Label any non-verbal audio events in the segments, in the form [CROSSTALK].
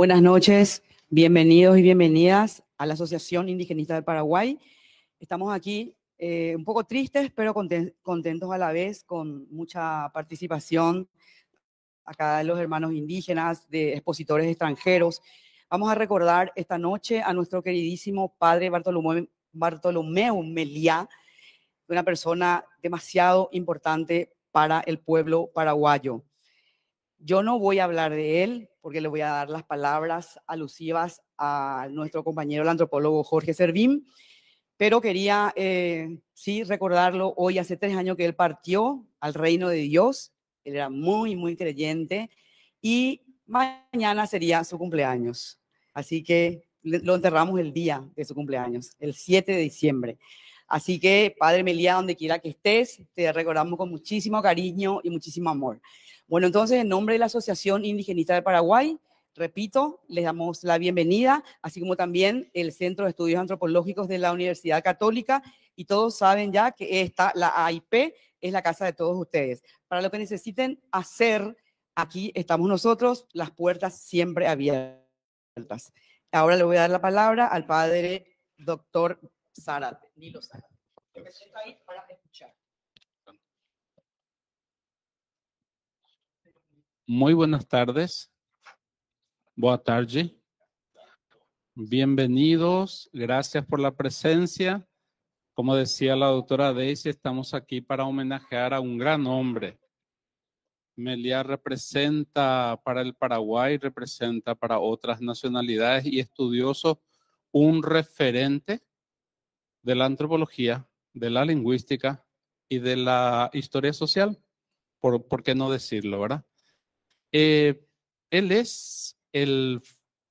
Buenas noches, bienvenidos y bienvenidas a la Asociación Indigenista del Paraguay. Estamos aquí eh, un poco tristes, pero contentos a la vez, con mucha participación acá de los hermanos indígenas, de expositores extranjeros. Vamos a recordar esta noche a nuestro queridísimo padre Bartolomé, Bartolomeu una persona demasiado importante para el pueblo paraguayo. Yo no voy a hablar de él porque le voy a dar las palabras alusivas a nuestro compañero, el antropólogo Jorge Servín, pero quería eh, sí recordarlo hoy, hace tres años que él partió al reino de Dios, él era muy, muy creyente y mañana sería su cumpleaños. Así que lo enterramos el día de su cumpleaños, el 7 de diciembre. Así que, Padre Melía, donde quiera que estés, te recordamos con muchísimo cariño y muchísimo amor. Bueno, entonces, en nombre de la Asociación Indigenista de Paraguay, repito, les damos la bienvenida, así como también el Centro de Estudios Antropológicos de la Universidad Católica, y todos saben ya que esta la AIP es la casa de todos ustedes. Para lo que necesiten hacer, aquí estamos nosotros, las puertas siempre abiertas. Ahora le voy a dar la palabra al padre doctor Zárate, Nilo ahí para escuchar. Muy buenas tardes. Boa tarde. Bienvenidos. Gracias por la presencia. Como decía la doctora Daisy, estamos aquí para homenajear a un gran hombre. Meliá representa para el Paraguay, representa para otras nacionalidades y estudiosos un referente de la antropología, de la lingüística y de la historia social, por, por qué no decirlo, ¿verdad? Eh, él es el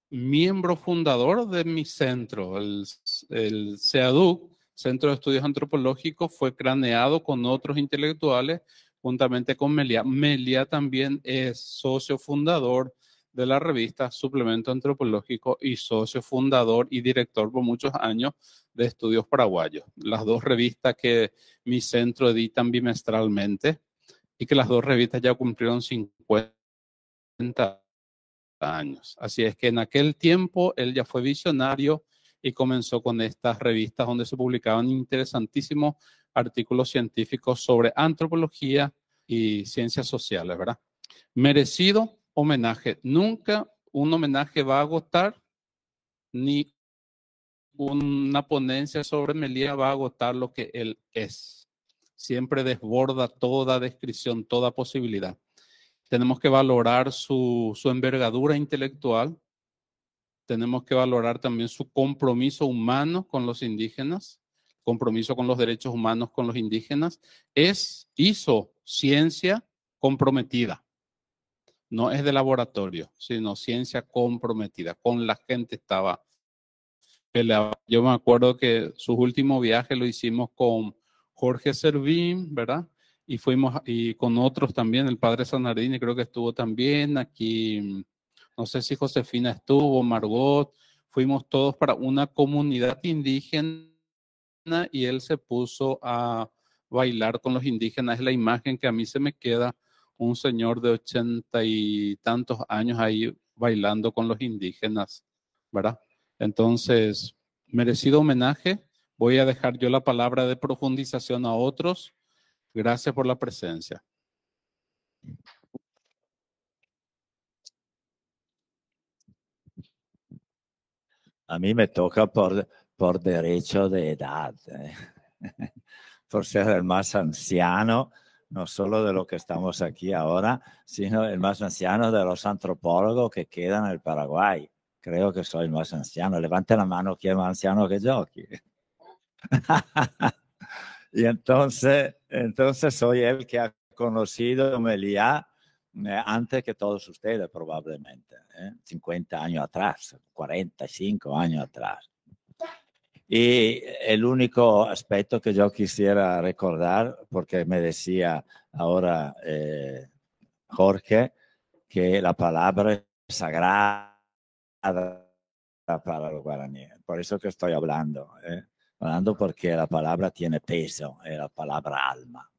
miembro fundador de mi centro, el, el CEADUC, Centro de Estudios Antropológicos, fue craneado con otros intelectuales juntamente con Melia. Melia también es socio fundador de la revista Suplemento Antropológico y socio fundador y director por muchos años de Estudios Paraguayos. Las dos revistas que mi centro editan bimestralmente y que las dos revistas ya cumplieron 50 años. Así es que en aquel tiempo él ya fue visionario y comenzó con estas revistas donde se publicaban interesantísimos artículos científicos sobre antropología y ciencias sociales, ¿verdad? Merecido homenaje. Nunca un homenaje va a agotar ni una ponencia sobre Melía va a agotar lo que él es. Siempre desborda toda descripción, toda posibilidad tenemos que valorar su, envergadura intelectual, tenemos que valorar también su compromiso humano con los indígenas, compromiso con los derechos humanos con los indígenas, es, hizo ciencia comprometida. No es de laboratorio, sino ciencia comprometida. Con la gente estaba Yo me acuerdo que su último viaje lo hicimos con Jorge Servín, ¿verdad? y fuimos y con otros también, el padre Sanardini creo que estuvo también, aquí no sé si Josefina estuvo, Margot, fuimos todos para una comunidad indígena y él se puso a bailar con los indígenas. Es la imagen que a mí se me queda, un señor de ochenta y tantos años ahí bailando con los indígenas, ¿verdad? Entonces, merecido homenaje. Voy a dejar yo la palabra de profundización a otros Gracias por la presencia. A mí me toca por, por derecho de edad, ¿eh? [LAUGHS] por ser el más anciano, no solo de lo que estamos aquí ahora, sino el más anciano de los antropólogos que quedan en el Paraguay. Creo que soy el más anciano. Levante la mano quien más anciano que yo aquí. [LAUGHS] Y entonces, entonces soy el que ha conocido Meliá eh, antes que todos ustedes probablemente, ¿eh? 50 años atrás, 45 años atrás. Y el único aspecto que yo quisiera recordar, porque me decía ahora eh, Jorge, que la palabra es sagrada para los guaraníes, por eso que estoy hablando. ¿eh? hablando porque la palabra tiene peso, es eh, la palabra alma.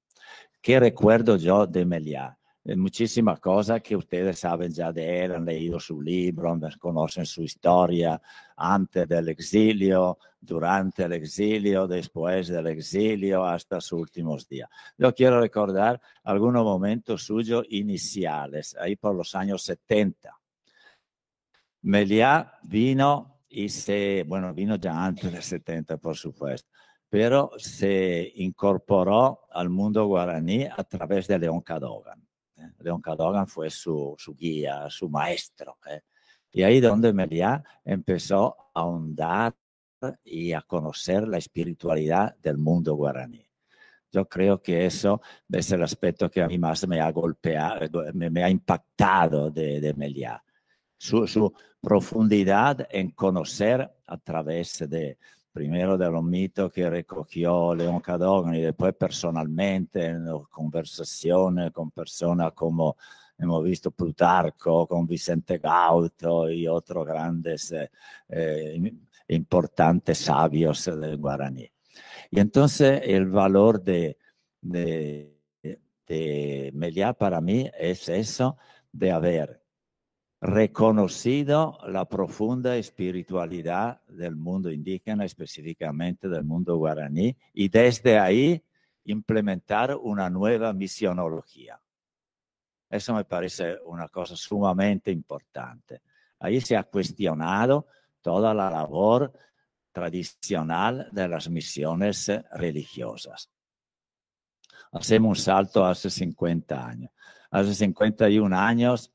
¿Qué recuerdo yo de Meliá? Muchísimas cosas que ustedes saben ya de él, han leído su libro, conocen su historia antes del exilio, durante el exilio, después del exilio, hasta sus últimos días. Yo quiero recordar algunos momentos suyos iniciales, ahí por los años 70. Meliá vino se bueno, vino ya antes del 70, por supuesto, pero se incorporó al mundo guaraní a través de León Cadogan. ¿eh? León Cadogan fue su, su, guía, su maestro. ¿eh? Y ahí donde Meliá empezó a ahondar y a conocer la espiritualidad del mundo guaraní. Yo creo que eso es el aspecto que a mí más me ha golpeado, me, ha impactado de, de Meliá. Su, su, profundidad en conocer a través de, primero de los mitos que recogió León Cadogan y después personalmente en conversaciones con personas como hemos visto Plutarco, con Vicente Gauto y otros grandes, eh, eh, importantes sabios del guaraní. Y entonces el valor de, de, de Meliá para mí es eso de haber reconocido la profunda espiritualidad del mundo indígena, específicamente del mundo guaraní, y desde ahí implementar una nueva misionología. Eso me parece una cosa sumamente importante. Ahí se ha cuestionado toda la labor tradicional de las misiones eh, religiosas. Hacemos un salto hace 50 años. Hace 51 años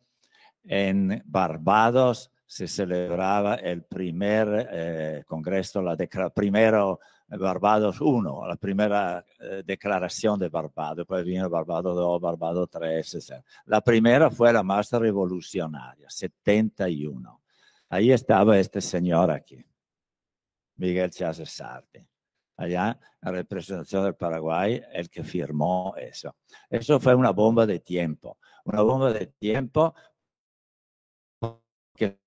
en Barbados se celebraba el primer eh, congreso, la primero eh, Barbados 1, la primera eh, declaración de Barbados, después vino Barbados 2, Barbados 3, etc. La primera fue la más revolucionaria, 71. Ahí estaba este señor aquí, Miguel Chávez Sardi. allá en representación del Paraguay, el que firmó eso. Eso fue una bomba de tiempo, una bomba de tiempo que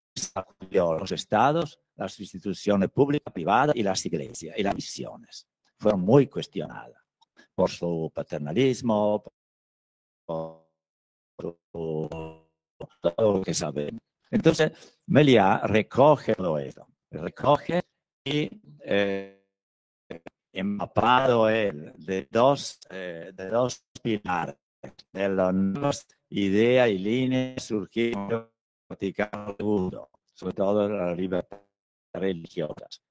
los estados, las instituciones públicas, privadas y las iglesias y las misiones. Fueron muy cuestionadas por su paternalismo, por todo lo que sabemos. Entonces, Meliá recoge todo eso, recoge y eh, empapado él de dos, eh, de dos pilares, de las nuevas ideas y líneas surgidas Vaticano sobre todo la libertad religiosas,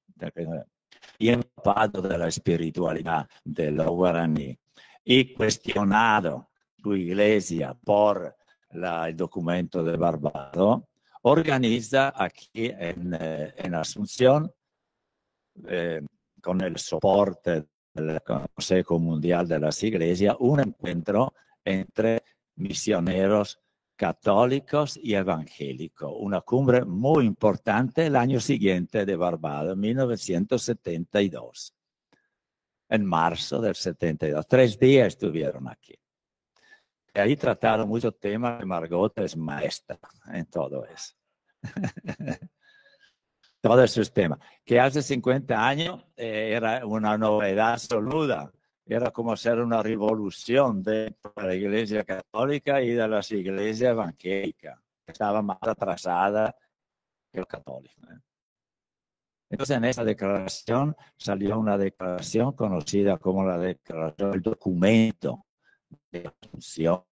y empapado de la espiritualidad de los guaraní y cuestionado su iglesia por el documento de Barbado, organiza aquí en, eh, Asunción, eh, con el soporte del Consejo Mundial de las Iglesias, un encuentro entre misioneros católicos y evangélicos. Una cumbre muy importante el año siguiente de Barbados, 1972. En marzo del 72. Tres días estuvieron aquí. Y ahí trataron muchos temas. Margot es maestra en todo eso. [LAUGHS] todo ese tema. Que hace 50 años eh, era una novedad absoluta era como hacer una revolución dentro de la Iglesia Católica y de las iglesias evangélicas, que estaba más atrasada que los católicos. ¿eh? Entonces, en esa declaración salió una declaración conocida como la declaración del documento de la Asunción,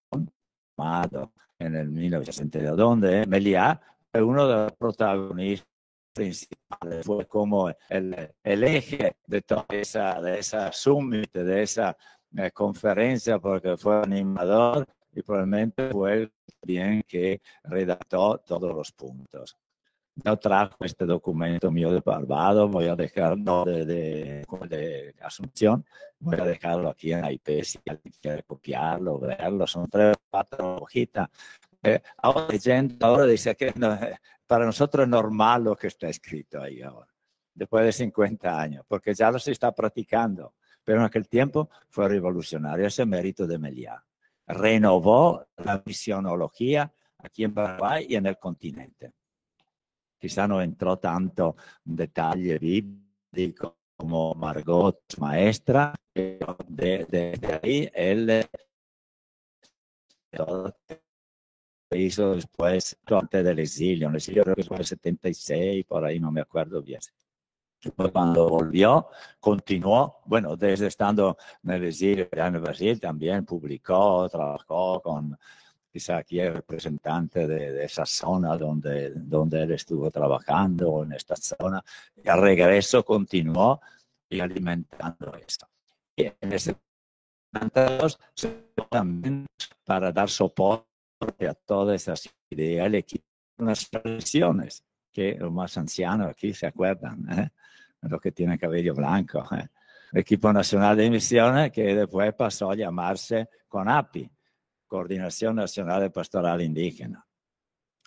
en el 1962, donde Meliá fue uno de los protagonistas principales, fue como el, el eje de toda esa, de esa summit, de esa eh, conferencia, porque fue animador y probablemente fue el bien que redactó todos los puntos. No trajo este documento mío de Barbado, voy a dejarlo de, de, Asunción, voy a dejarlo aquí en IP si alguien quiere copiarlo, verlo, son tres o cuatro hojitas. Eh, ahora, leyendo, ahora dice que no, para nosotros es normal lo que está escrito ahí ahora, después de 50 años, porque ya lo se está practicando. Pero en aquel tiempo fue revolucionario ese mérito de Meliá. Renovó la visionología aquí en Paraguay y en el continente. Quizá no entró tanto en detalle bíblico como Margot, maestra, pero de, ahí él eh, hizo después, antes del exilio, el exilio creo que fue el 76, por ahí no me acuerdo bien. cuando volvió, continuó, bueno, desde estando en el exilio en Brasil también publicó, trabajó con quizá aquí el representante de, esa zona donde, donde él estuvo trabajando, en esta zona, y al regreso continuó y alimentando esto. Y en ese para dar soporte a todas esas ideas le quitan las que los más ancianos aquí se acuerdan, ¿eh? los que tienen cabello blanco. ¿eh? El equipo nacional de misiones que después pasó a llamarse CONAPI, Coordinación Nacional de Pastoral Indígena.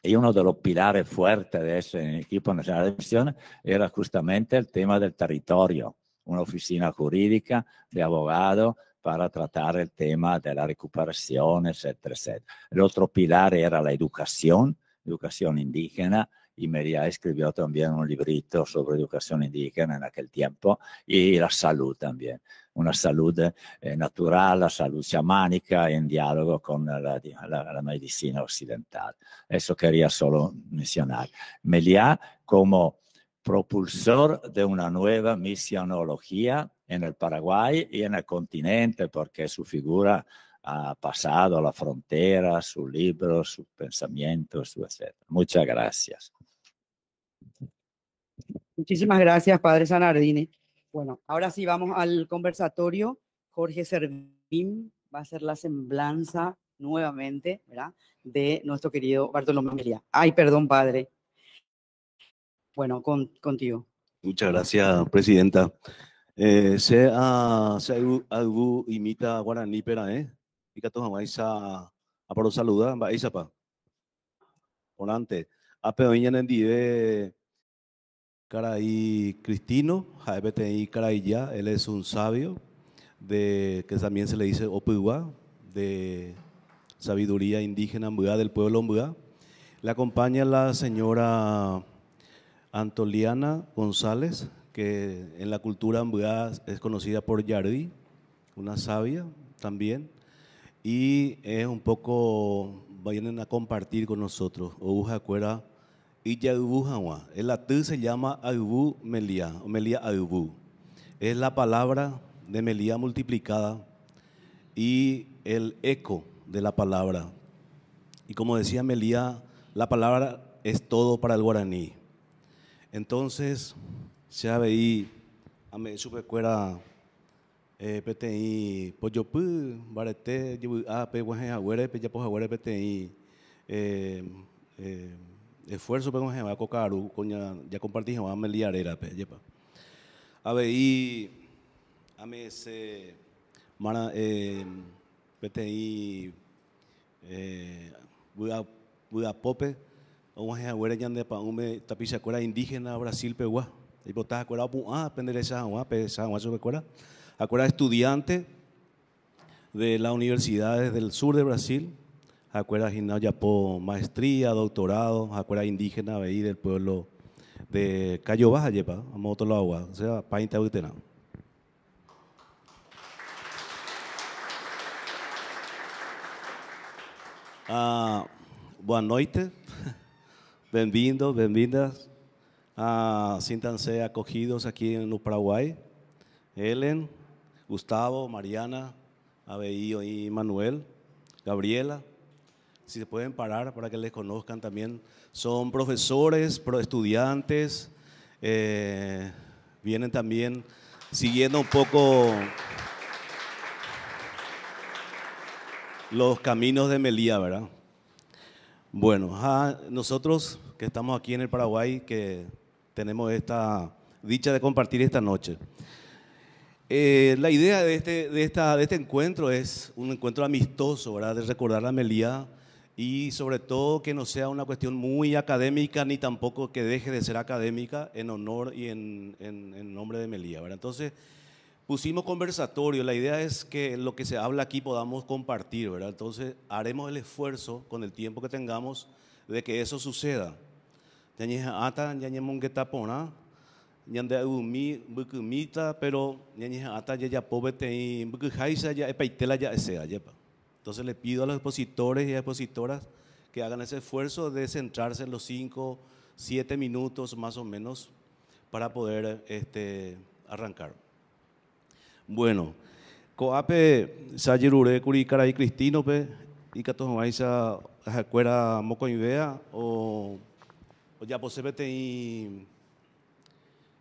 Y uno de los pilares fuertes de ese equipo nacional de misiones era justamente el tema del territorio, una oficina jurídica de abogados para tratar el tema de la recuperación, etcétera, etcétera. El otro pilar era la educación, educación indígena, y Meliá escribió también un librito sobre educación indígena en aquel tiempo y la salud también, una salud eh, natural, la salud chamánica en diálogo con la, medicina occidental. Eso quería solo mencionar. Meliá, como propulsor de una nueva misionología en el Paraguay y en el continente, porque su figura ha pasado a la frontera, sus libros, sus pensamientos, su etc. Muchas gracias. Muchísimas gracias, Padre Sanardini. Bueno, ahora sí vamos al conversatorio. Jorge Servín va a ser la semblanza nuevamente, ¿verdad? De nuestro querido Bartolomé Melia. Ay, perdón, Padre. Bueno, contigo. Muchas gracias, Presidenta. Eh, se ah, a se algo imita guaraní pera eh. que todos vamos a a ah, por saluda va isa pa. Por antes a ah, peoña nendive caray Cristino, y caray ya, él es un sabio de que también se le dice Opuwa de sabiduría indígena Mbua del pueblo Mbua. Le acompaña la señora Antoliana González, que en la cultura ambuá es conocida por Yardí, una sabia también, y es un poco, vayan a compartir con nosotros, Obuja Cuera y Yadubu El latín se llama Ayubu Melia, o Melia Ayubu. Es la palabra de Melia multiplicada y el eco de la palabra. Y como decía Melia, la palabra es todo para el guaraní. Entonces, CABI, ame supe cuera eh, PTI, Poyopu, pues pues, Barete, Ape, ah, Guaje, Agüere, Peyapo, pues, Agüere, PTI, eh, eh, esfuerzo, Pegón, Jebaco, Caru, coña, ya compartí, Jebaco, a veí a mí se, mana PTI, Budapope, Guaje, Agüere, Yandepa, Ume, Tapizacuera, Indígena, Brasil, Peguá. Tipo, ¿estás acuerdo? Ah, aprender esa agua, esa agua, me acuerda? Acuerda estudiante de las universidades del sur de Brasil. Acuerda gimnasia por maestría, doctorado. Acuerda indígena ahí del pueblo de Cayo Baja, Yepa, a moto la agua. O sea, painta utena. Ah, boa noite. [LAUGHS] bienvenidos, bienvenidas. Ah, siéntanse acogidos aquí en Paraguay. Helen, Gustavo, Mariana, Abeío y Manuel, Gabriela. Si se pueden parar para que les conozcan también. Son profesores, estudiantes. Eh, vienen también siguiendo un poco los caminos de Melía, ¿verdad? Bueno, ah, nosotros que estamos aquí en el Paraguay, que tenemos esta dicha de compartir esta noche. Eh, la idea de este, de, esta, de este encuentro es un encuentro amistoso, ¿verdad? De recordar a Melía y sobre todo que no sea una cuestión muy académica ni tampoco que deje de ser académica en honor y en, en, nombre de Melía, ¿verdad? Entonces pusimos conversatorio, la idea es que lo que se habla aquí podamos compartir, ¿verdad? Entonces haremos el esfuerzo con el tiempo que tengamos de que eso suceda ñañe ata ñañe mongueta porã ñande yvumi mbykymíta pero ñañe ata jajapo peteĩ mbykyháicha epaitela ja'esea jepa entonces le pido a los expositores y expositoras que hagan ese esfuerzo de centrarse en los 5, 7 minutos más o menos para poder este, arrancar. Bueno, COAPE, Sayerure, Curicaraí, Cristino, y Catojomaisa, Jacuera, Mocoinvea, o o pues, ya posiblemente y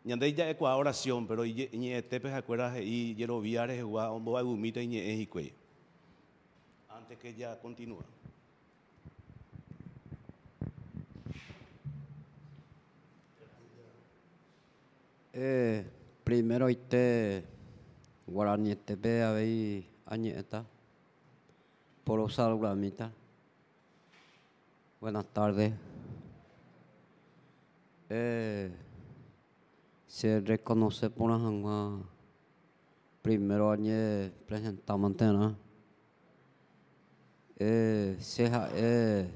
ñandei ya ecua oración, pero ñe tepes acuerdas y yero es igual ombo mita y ñe Antes que ya continúa. Eh, primero ite guarani a ver, añeta por usar Buenas tardes. eh, se reconoce por la jangma primero añe presentamante na eh, se ha eh,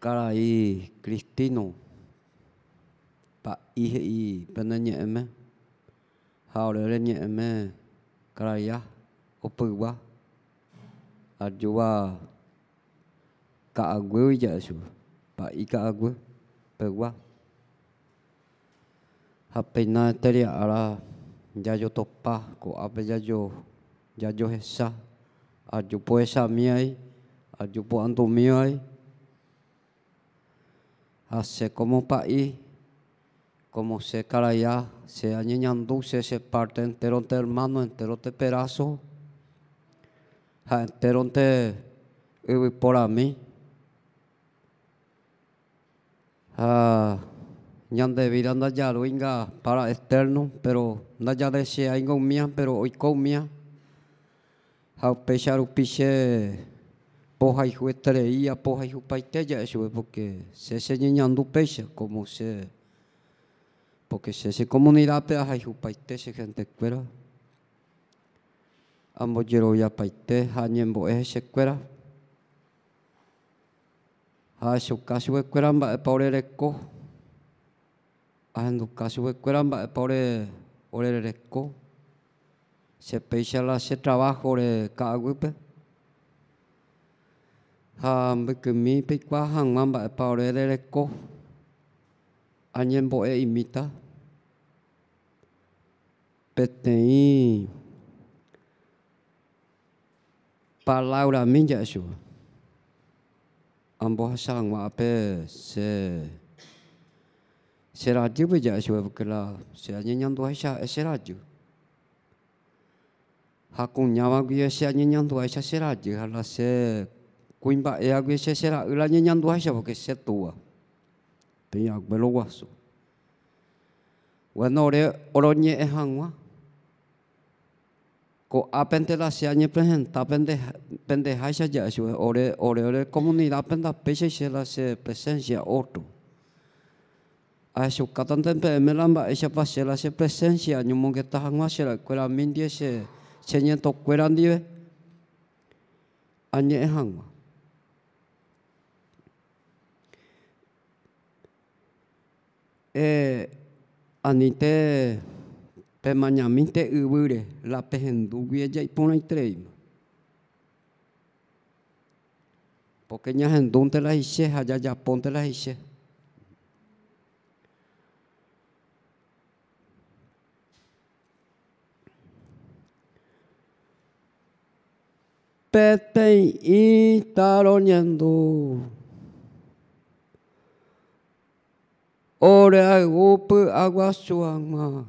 carai e cristino pa ihe i e, pena nye eme hao le le nye eme carai ya e opuwa adjuwa ka agwe wi ja su pa ika agu pegua ha peinateri ara yo topa yo yayo yayo hesa a yo po andumívai mi a hace como se ya se añeñandú se se parte te hermano te perazo ha a mí, Ah, ñande vira ndaya lo inga para externo pero ndaya de she ainga mía pero con umia ha pechar upiche poja y juetereía poja y ya eso porque se se ñandu pecha como se porque se se comunidad pe ha paite se gente cuera ambo yero ya paite ha ñembo es se cuera Ha shoka shwe kweramba e paure reko. Ahen duka shwe kweramba e paure ore reko. Se peisha la se trabajo re ka agwipe. Ha mbike mi peikwa hangwamba e paure re Anyembo e imita. Petei. Palaura minja shwe. 안보하상 앞에 se seraju beja siwa bekela seanya nyantu aisha seraju hakung nyawa gue seanya nyantu aisha seraju hala se kuimba ea gue se sera ulanya nyantu aisha beke setua tenyak Wano wanore oronye ehangwa ko apente la sia ni presenta pende pende haisha ya su ore ore ore comunidad penda pese se la presencia otro a su katan ten pe e pa se la presencia e e, ni mon que ta hanwa se la cuela se se ni to cuela ni añe eh anite pe te ubure la y pehendugui ejaiporãitereíma porque donde la hice, allá ha ponte la hice. Pete y taroñendu ore aygu py'aguasuag̃ua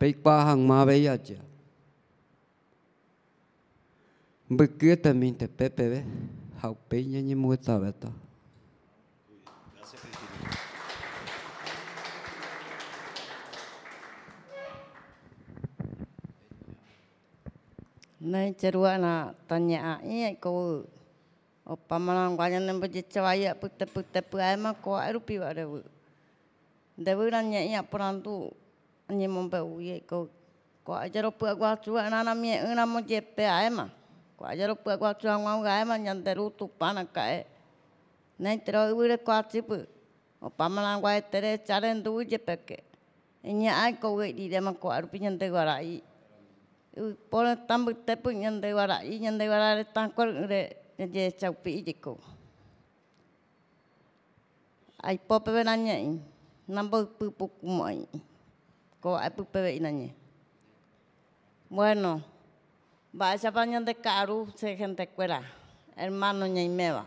peikpahang mabeyacha Hau minte pepeve haupeña ñemuetaveta Nai cerua na tanya ai ko opa malang wanya nembe cewaya pute pute pu ema ma ko ai rupi wa dewu. Dewu nanya ia tu อันนี้มันเป็นอุยก็กว่าจะรู้เปลือกว่าชัวนานามีนามมันเจ็บเปอยมากว่าจะรู้เปลือกว่าชัวงามกอยมันยันเต่รู้ตุกปานกายนั่นเราอุ้ยเรื่องว่าชิบโอ้พามาลังกว่าเตระจารันดูเจ็บเก๋อันนี้ไอ้ก็เวดีเดมันกว่ารูปยันเตวารายออเราตั้งบุตรเปุนยันเตวารายยันเตวารายตั้งก่อนเรยันเจ้าปีจิกุไอ้พ่อเป็นอะไรนั่นบุปผุกมอย ko apupe pues, inañe. Bueno, vaya bañan de caru se gente cuera, hermano ñaimeba.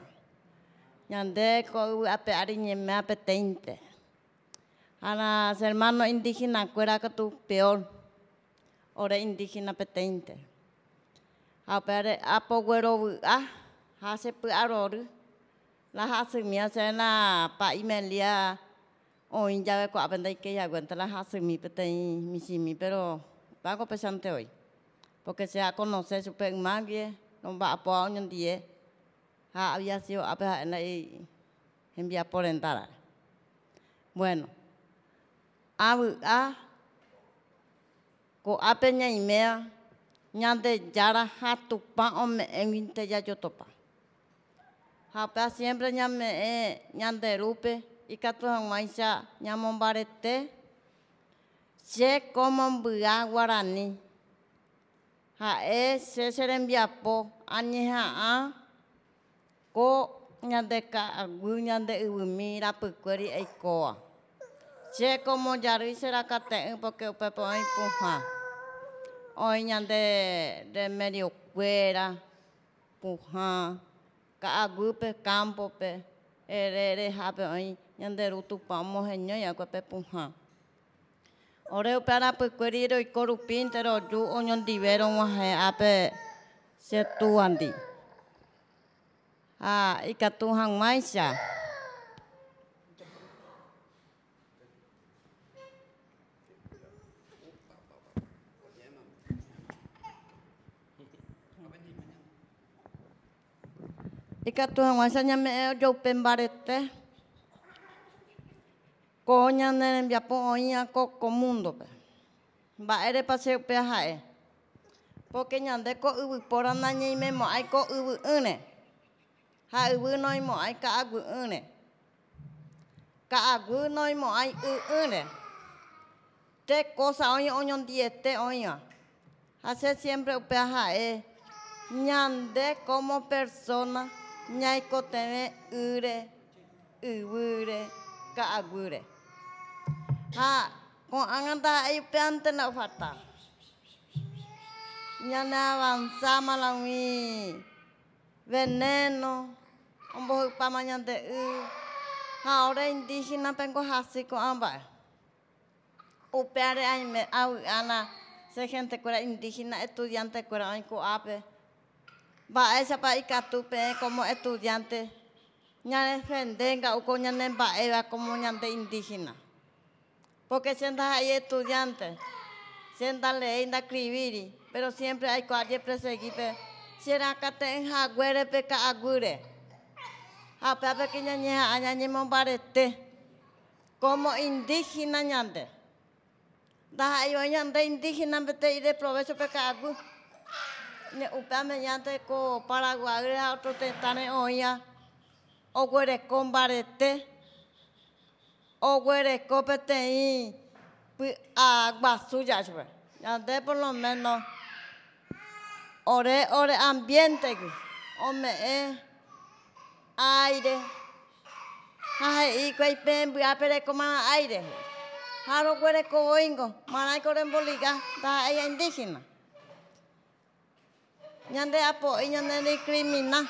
Ñande ko ape ari ñeme me teinte. A las hermanos indígenas cuera que tu peor, ore indígena peteinte. teinte. Ape apo güero ah, hace pu aror. La hace mi se na pa imelia hoy ya ve cuá y que ya aguanta las hace mi pete mi simi pero pago pesante hoy porque se ha conocido su más bien, no va a poa un día ha había sido a pesar en la por entrar bueno a a ko apeña y mea ñande la ha tupa o me en ya yo topa ha siempre ñame eh, ñande rupe ikatuhang maisha ñamombarete che komomby'a guarani ha'e che cherembiapo añeha'ã ko ñandeka'aguy ñande yvymi rapykuéri eikóva che komojarýi cherakate'ỹ porque upépe oĩ pohã oĩ ñande remediokuéra pohã ka'aguype campope ere rehápe oĩ ñande rutupa omoheñói akuepe ya puhã ore upe arapykue roikorupi nte roju oñondive rog̃uahẽ ápe chetúandi ha ikatu hag̃uáicha ikatu hag̃uáicha ñame'ẽ ojoupe mbarete koña neren biapo oña koko mundo pe. Mba'ére paseo ha'e. Porque ñande ko yvypóra nañeimo'ãi ko yvy'ỹre. Ha yvy noimo'ãi ka'aguy'ỹre. Ka'aguy noimo'ãi y'y'ýre. Tres cosas oĩ oñondiete oĩva. Ha hace siempre upe ha'e ñande como persona ñaikotevẽ ýre, yvýre, ka'aguyre ha con anganta ay piante na fata nyana avanzama la mi veneno ambo pamanya de u ha ore indígena pengo hasi con amba upare ay me au ana se gente cura indígena estudiante cura ay ko ape va esa pa ikatupe como estudiante ñane fendenga ko ñane mbaeva como ñande indígena porque sientas ahí estudiante, sientas leyenda escribir, pero siempre hay cualquier perseguir, era acá te enjagüere peca agure. A pepe que ñañeja, añañemos barete, como indígena ñande. ahí yo ñande indígena, vete y de provecho peca agu. ne upa me ñante ko paraguagre a otro tetane oya, o guere con barete copete y agua suya, ya de por lo menos. Ore, ore, ambiente, o me eh, aire. Ay, y que pen, voy a perder como aire. Haro guere coingo, maray coren boliga, da ella indígena. Ñande apo, ñande discrimina.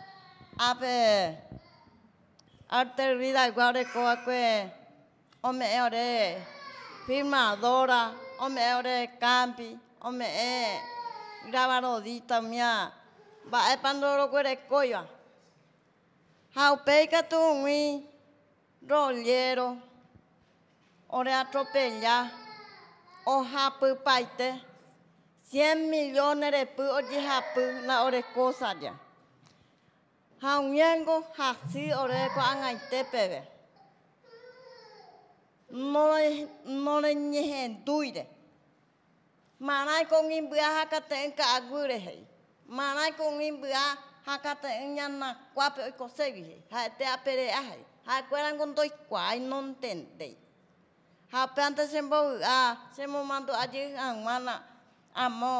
Ape, que arterida guare coaque ome ore o melhor é campi ome e gravarodita mia va e pandoro guere coia peito tu ngui rollero ore atropella paite 100 milhões de pu ojihapy na ore cosa ha uniengo ha si ore ko anga ite pebe mole mole nyehe duire manai ko ngin bua ha ka te ka agure hei manai ko ngin bua ha ka te nya na kwa pe ko hei ha te apere a hei ha ko ran kon kwa ai non tende ha pe ante sembo a semo mando aje ang mana amo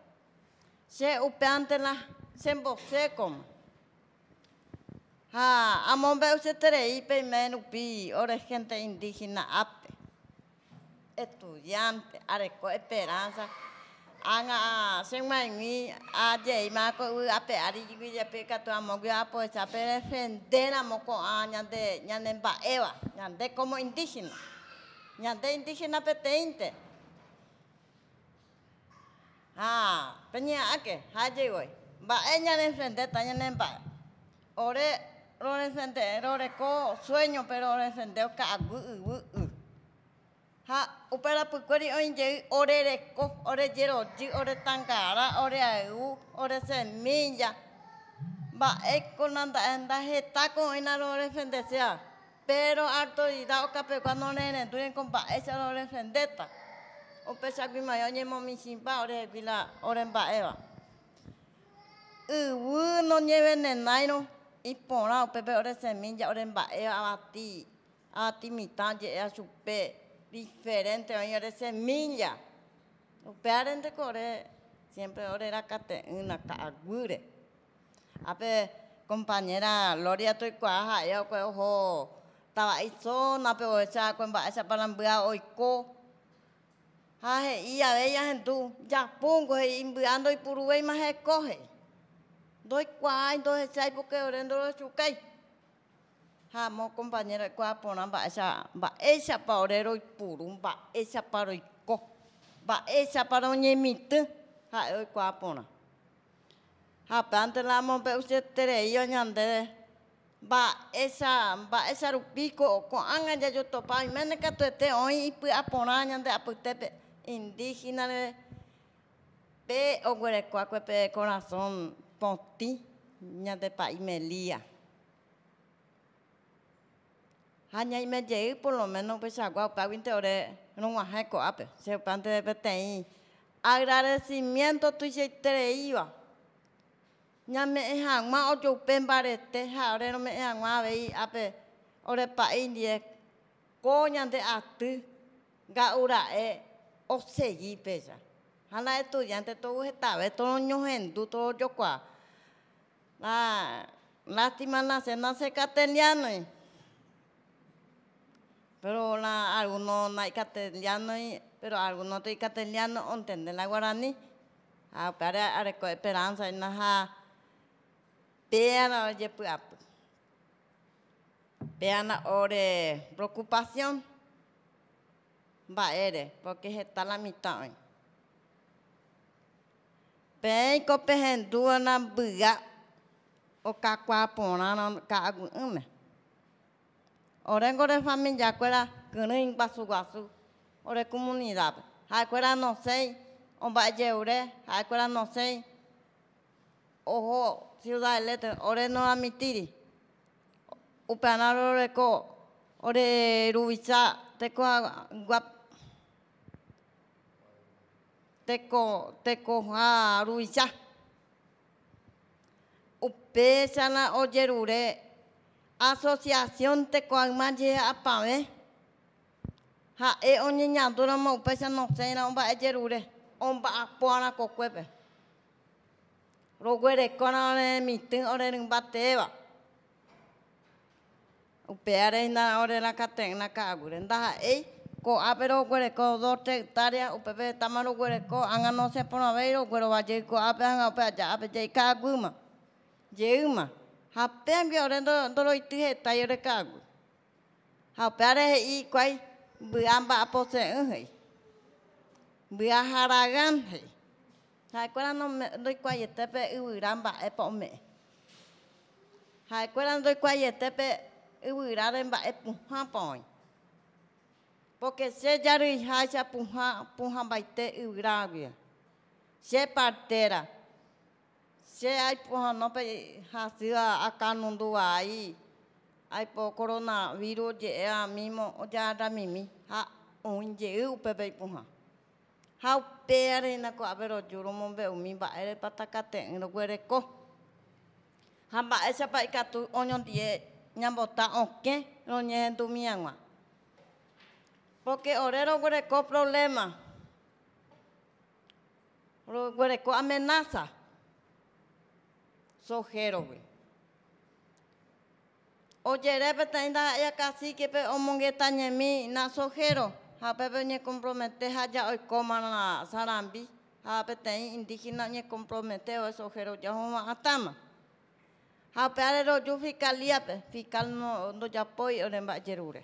se upantela sembo sekom. Ha, amombe useterei pe menu pi, ora gente indígena ape, estudiante, areco esperanza, anga semaimi a jei mas u ape ari jigui tua mão amogui apo esa pe defender amoko a ñande ñande mbaeva, ñande como indígena, ñande indígena petente ha peña ake ha goi ba eña a ore ore frente ore sueño pero ore frente ka agu u u ha upera pukweri ore re ore jero ore tangara ore ore ba nanda enda sea pero harto ida okape cuando nene con ba esa ore ta o opesa kuimaya oñemomĩchĩmba orehekuila ore mba'éva yvy noñevenenái y iporã o pepe ore ti mi avati a su chupe diferente o semilla, oĩ oresẽmínja siempre ore siempre orerakate'ỹna ka'aguyre Ape compañera gloria toikuaa ha'éva ojo tava'ichónape esa kuemba'e chapalambya oiko jaje ia bella jendu yapungo eh, Doi kwa ipuruvei eh, majekoje ndoikuaái ndohechái porque ore chukai. ha mo compañero hikuái porã mba'echa mba'éichapa ore roipuru mba'échapa roiko mba'échapa roñemitỹ oi kwa pona. Ha, ante la mombe'ucheterei oñandeve mba'echa mba'echa rupiko ko'ág̃a jajotopa oiméne katuete oĩ ipy'a porã ñande eh. apytépe indígenas né? pe oguerecuacue é pe corazón ponti ña de paimelia. Haña ime jei por lo menos pe chagua pago inteore eh, no guaje coape, se pante pe tei. Agradecimiento tu se treiva Ña me hangma o yo pembarete, ha ore no me hangma vei ape ah, ore pa indie. Coña de atu, gaura e eh, O osegi pesa. Hala estudiante todo estaba, todo ño en todo yo cuá. La ah, lástima la no se castellano. Pero la algunos no hay cateliano, pero algunos hay cateliano entender la guaraní. A ah, para areco esperanza en la pera ye puapu. Vean pues, ah, pues, ore preocupación. baere, porque está la mitad oĩ pe'íko pehendúana mbya okakua porãrõ ka'aguy'ýme oréngo refamiliakuéra kyrýi guasuguasu ore comunidápe ure, noséi omba'ejeure no noséi oho ciudad elete ore noramítíri upe'arã te oreruvicha guap. teko, teko haru isa. na oyerure, asociación tekoagmaye apave. Ha'e oñeñandúramo upesana osẽra omba'ejerure, omba'apu'ára kokuépe. Roguerekóra ore mitĩ ore rymbatéva. Upeare henda ore raka'aguyre ndaha'éi. ko apero guereko dos taria upepe tamaro ko anga no se pono aveiro guero jei ko ape anga upe aja ape ma jei ma hape ambi orendo ndoro itu heta tayore kagu hape are i kwai amba apo se hei buaharagan hei haikuera no ndoikuaiete pe yvyra e po'me e ndoikuaiete pe yvyráre e puhã hapoi porque se jarija ya puja puja baite ibragya se partera se ai puja no pe hasia akanundu ai ai po corona virus ye a mimo ojara mimi ya ha onje upe pe puja ha upere na ko avero umi ba ere patakate ngro guereko hamba esa pa ikatu onyon die nyambota oke ronye ndumiangwa Porque orero huereco problema. Huereco amenaza. Sojero, güey. Oyere petainda ya casi que pe omongueta ñemi na sojero. ¿Ha pepe ñe compromete ja ya hoy coman la sarambi. Ha petein indígena ñe compromete o sojero ya homa atama. Ha pe arero yo fiscalía pe fiscal no no ya poi oremba yerure.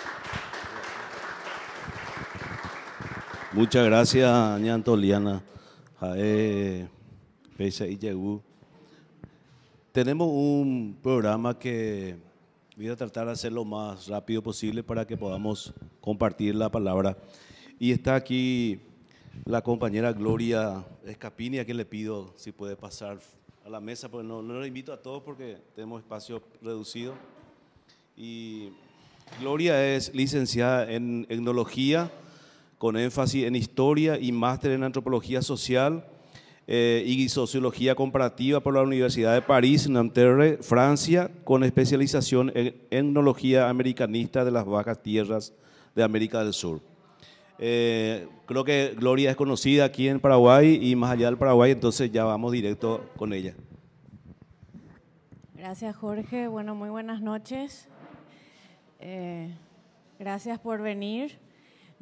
Muchas gracias, y Liana. Tenemos un programa que voy a tratar de hacer lo más rápido posible para que podamos compartir la palabra. Y está aquí la compañera Gloria Escapini, a quien le pido si puede pasar a la mesa, porque no, no invito a todos porque tenemos espacio reducido. Y Gloria es licenciada en etnología con énfasis en historia y máster en antropología social eh, y sociología comparativa por la Universidad de París, Nanterre, Francia, con especialización en etnología americanista de las bajas tierras de América del Sur. Eh, creo que Gloria es conocida aquí en Paraguay y más allá del Paraguay, entonces ya vamos directo con ella. Gracias, Jorge. Bueno, muy buenas noches. Eh, gracias por venir.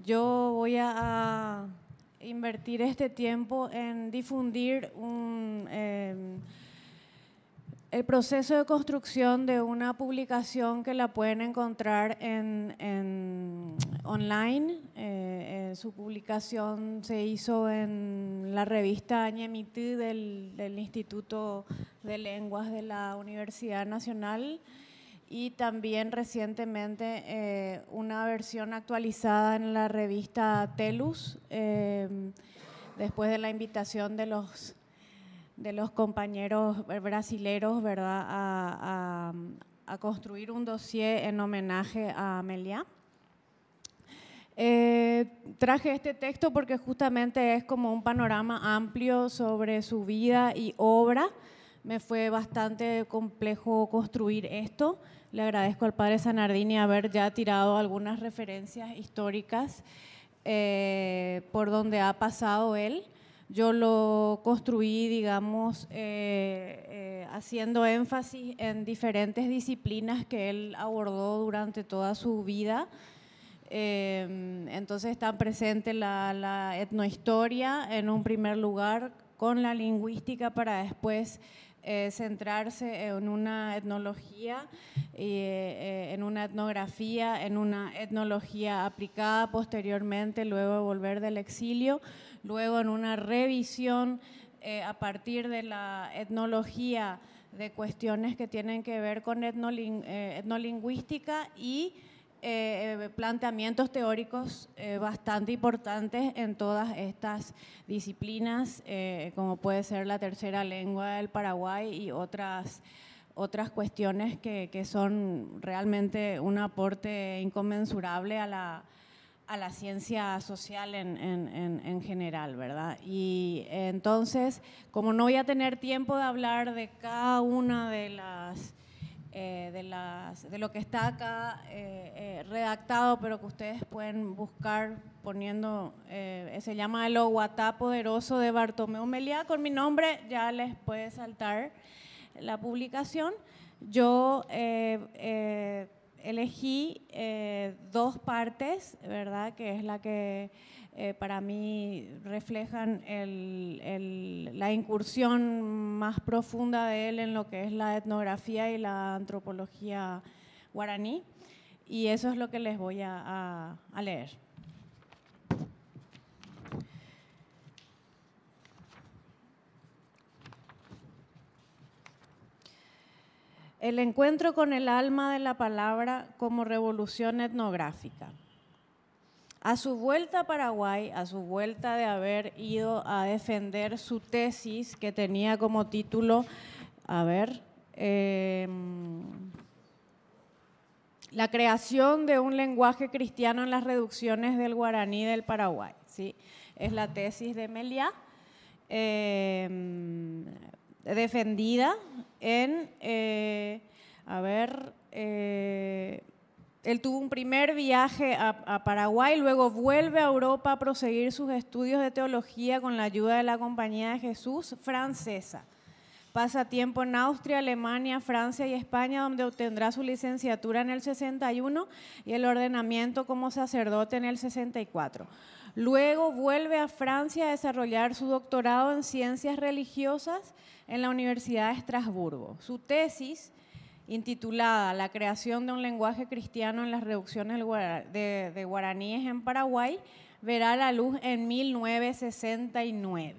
Yo voy a, invertir este tiempo en difundir em, el proceso de construcción de una publicación que la pueden encontrar en, online. Eh, eh, su publicación se hizo en la revista Añemití del Instituto de Lenguas de la Universidad Nacional y también recientemente eh, una versión actualizada en la revista Telus, eh, después de la invitación de los, de los compañeros brasileros ¿verdad? A, construir un dossier en homenaje a Amelia. Eh, traje este texto porque justamente es como un panorama amplio sobre su vida y obra. Me fue bastante complejo construir esto. Le agradezco al padre Sanardini haber ya tirado algunas referencias históricas eh, por donde ha pasado él. Yo lo construí, digamos, eh, eh, haciendo énfasis en diferentes disciplinas que él abordó durante toda su vida. entonces está presente la etnohistoria en un primer lugar, con la lingüística para después eh, centrarse en una etnología, eh, en una etnografía, en una etnología aplicada posteriormente, luego de volver del exilio, luego en una revisión eh, a partir de la etnología de cuestiones que tienen que ver con etnolingüística y eh, eh, planteamientos teóricos eh, bastante importantes en todas estas disciplinas, como puede ser la tercera lengua del Paraguay y otras, otras cuestiones que, son realmente un aporte inconmensurable a la, a la ciencia social en, en, general, ¿verdad? Y entonces, como no voy a tener tiempo de hablar de cada una de las eh, de, las, de, lo que está acá eh, eh, redactado, pero que ustedes pueden buscar poniendo, se llama El Oguatá Poderoso de Bartomeu Meliá, con mi nombre ya les puede saltar la publicación. Yo elegí eh, dos partes, ¿verdad? Que es la que eh, para mí reflejan la incursión más profunda de él en lo que es la etnografía y la antropología guaraní. Y eso es lo que les voy a leer. El encuentro con el alma de la palabra como revolución etnográfica. A su vuelta a Paraguay, a su vuelta de haber ido a defender su tesis que tenía como título, a ver, em, la creación de un lenguaje cristiano en las reducciones del guaraní del Paraguay. ¿sí? Es la tesis de Meliá. Em, defendida en, eh, a ver, eh, él tuvo un primer viaje a, a, Paraguay, luego vuelve a Europa a proseguir sus estudios de teología con la ayuda de la Compañía de Jesús francesa. Pasa tiempo en Austria, Alemania, Francia y España, donde obtendrá su licenciatura en el 61 y el ordenamiento como sacerdote en el 64. Luego vuelve a Francia a desarrollar su doctorado en ciencias religiosas en la Universidad de Estrasburgo. Su tesis, intitulada La creación de un lenguaje cristiano en las reducciones de, guaraníes en Paraguay, verá la luz en 1969,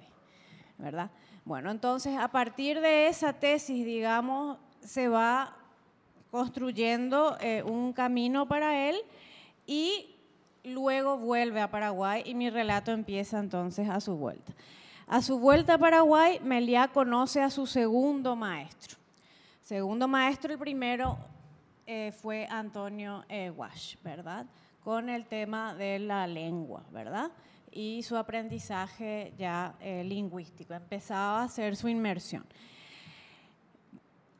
¿verdad? Bueno, entonces a partir de esa tesis, digamos, se va construyendo eh, un camino para él y luego vuelve a Paraguay y mi relato empieza entonces a su vuelta. A su vuelta a Paraguay, Meliá conoce a su segundo maestro. Segundo maestro, el primero eh, fue Antonio wash ¿verdad? Con el tema de la lengua, ¿verdad? Y su aprendizaje ya eh, lingüístico. Empezaba a hacer su inmersión.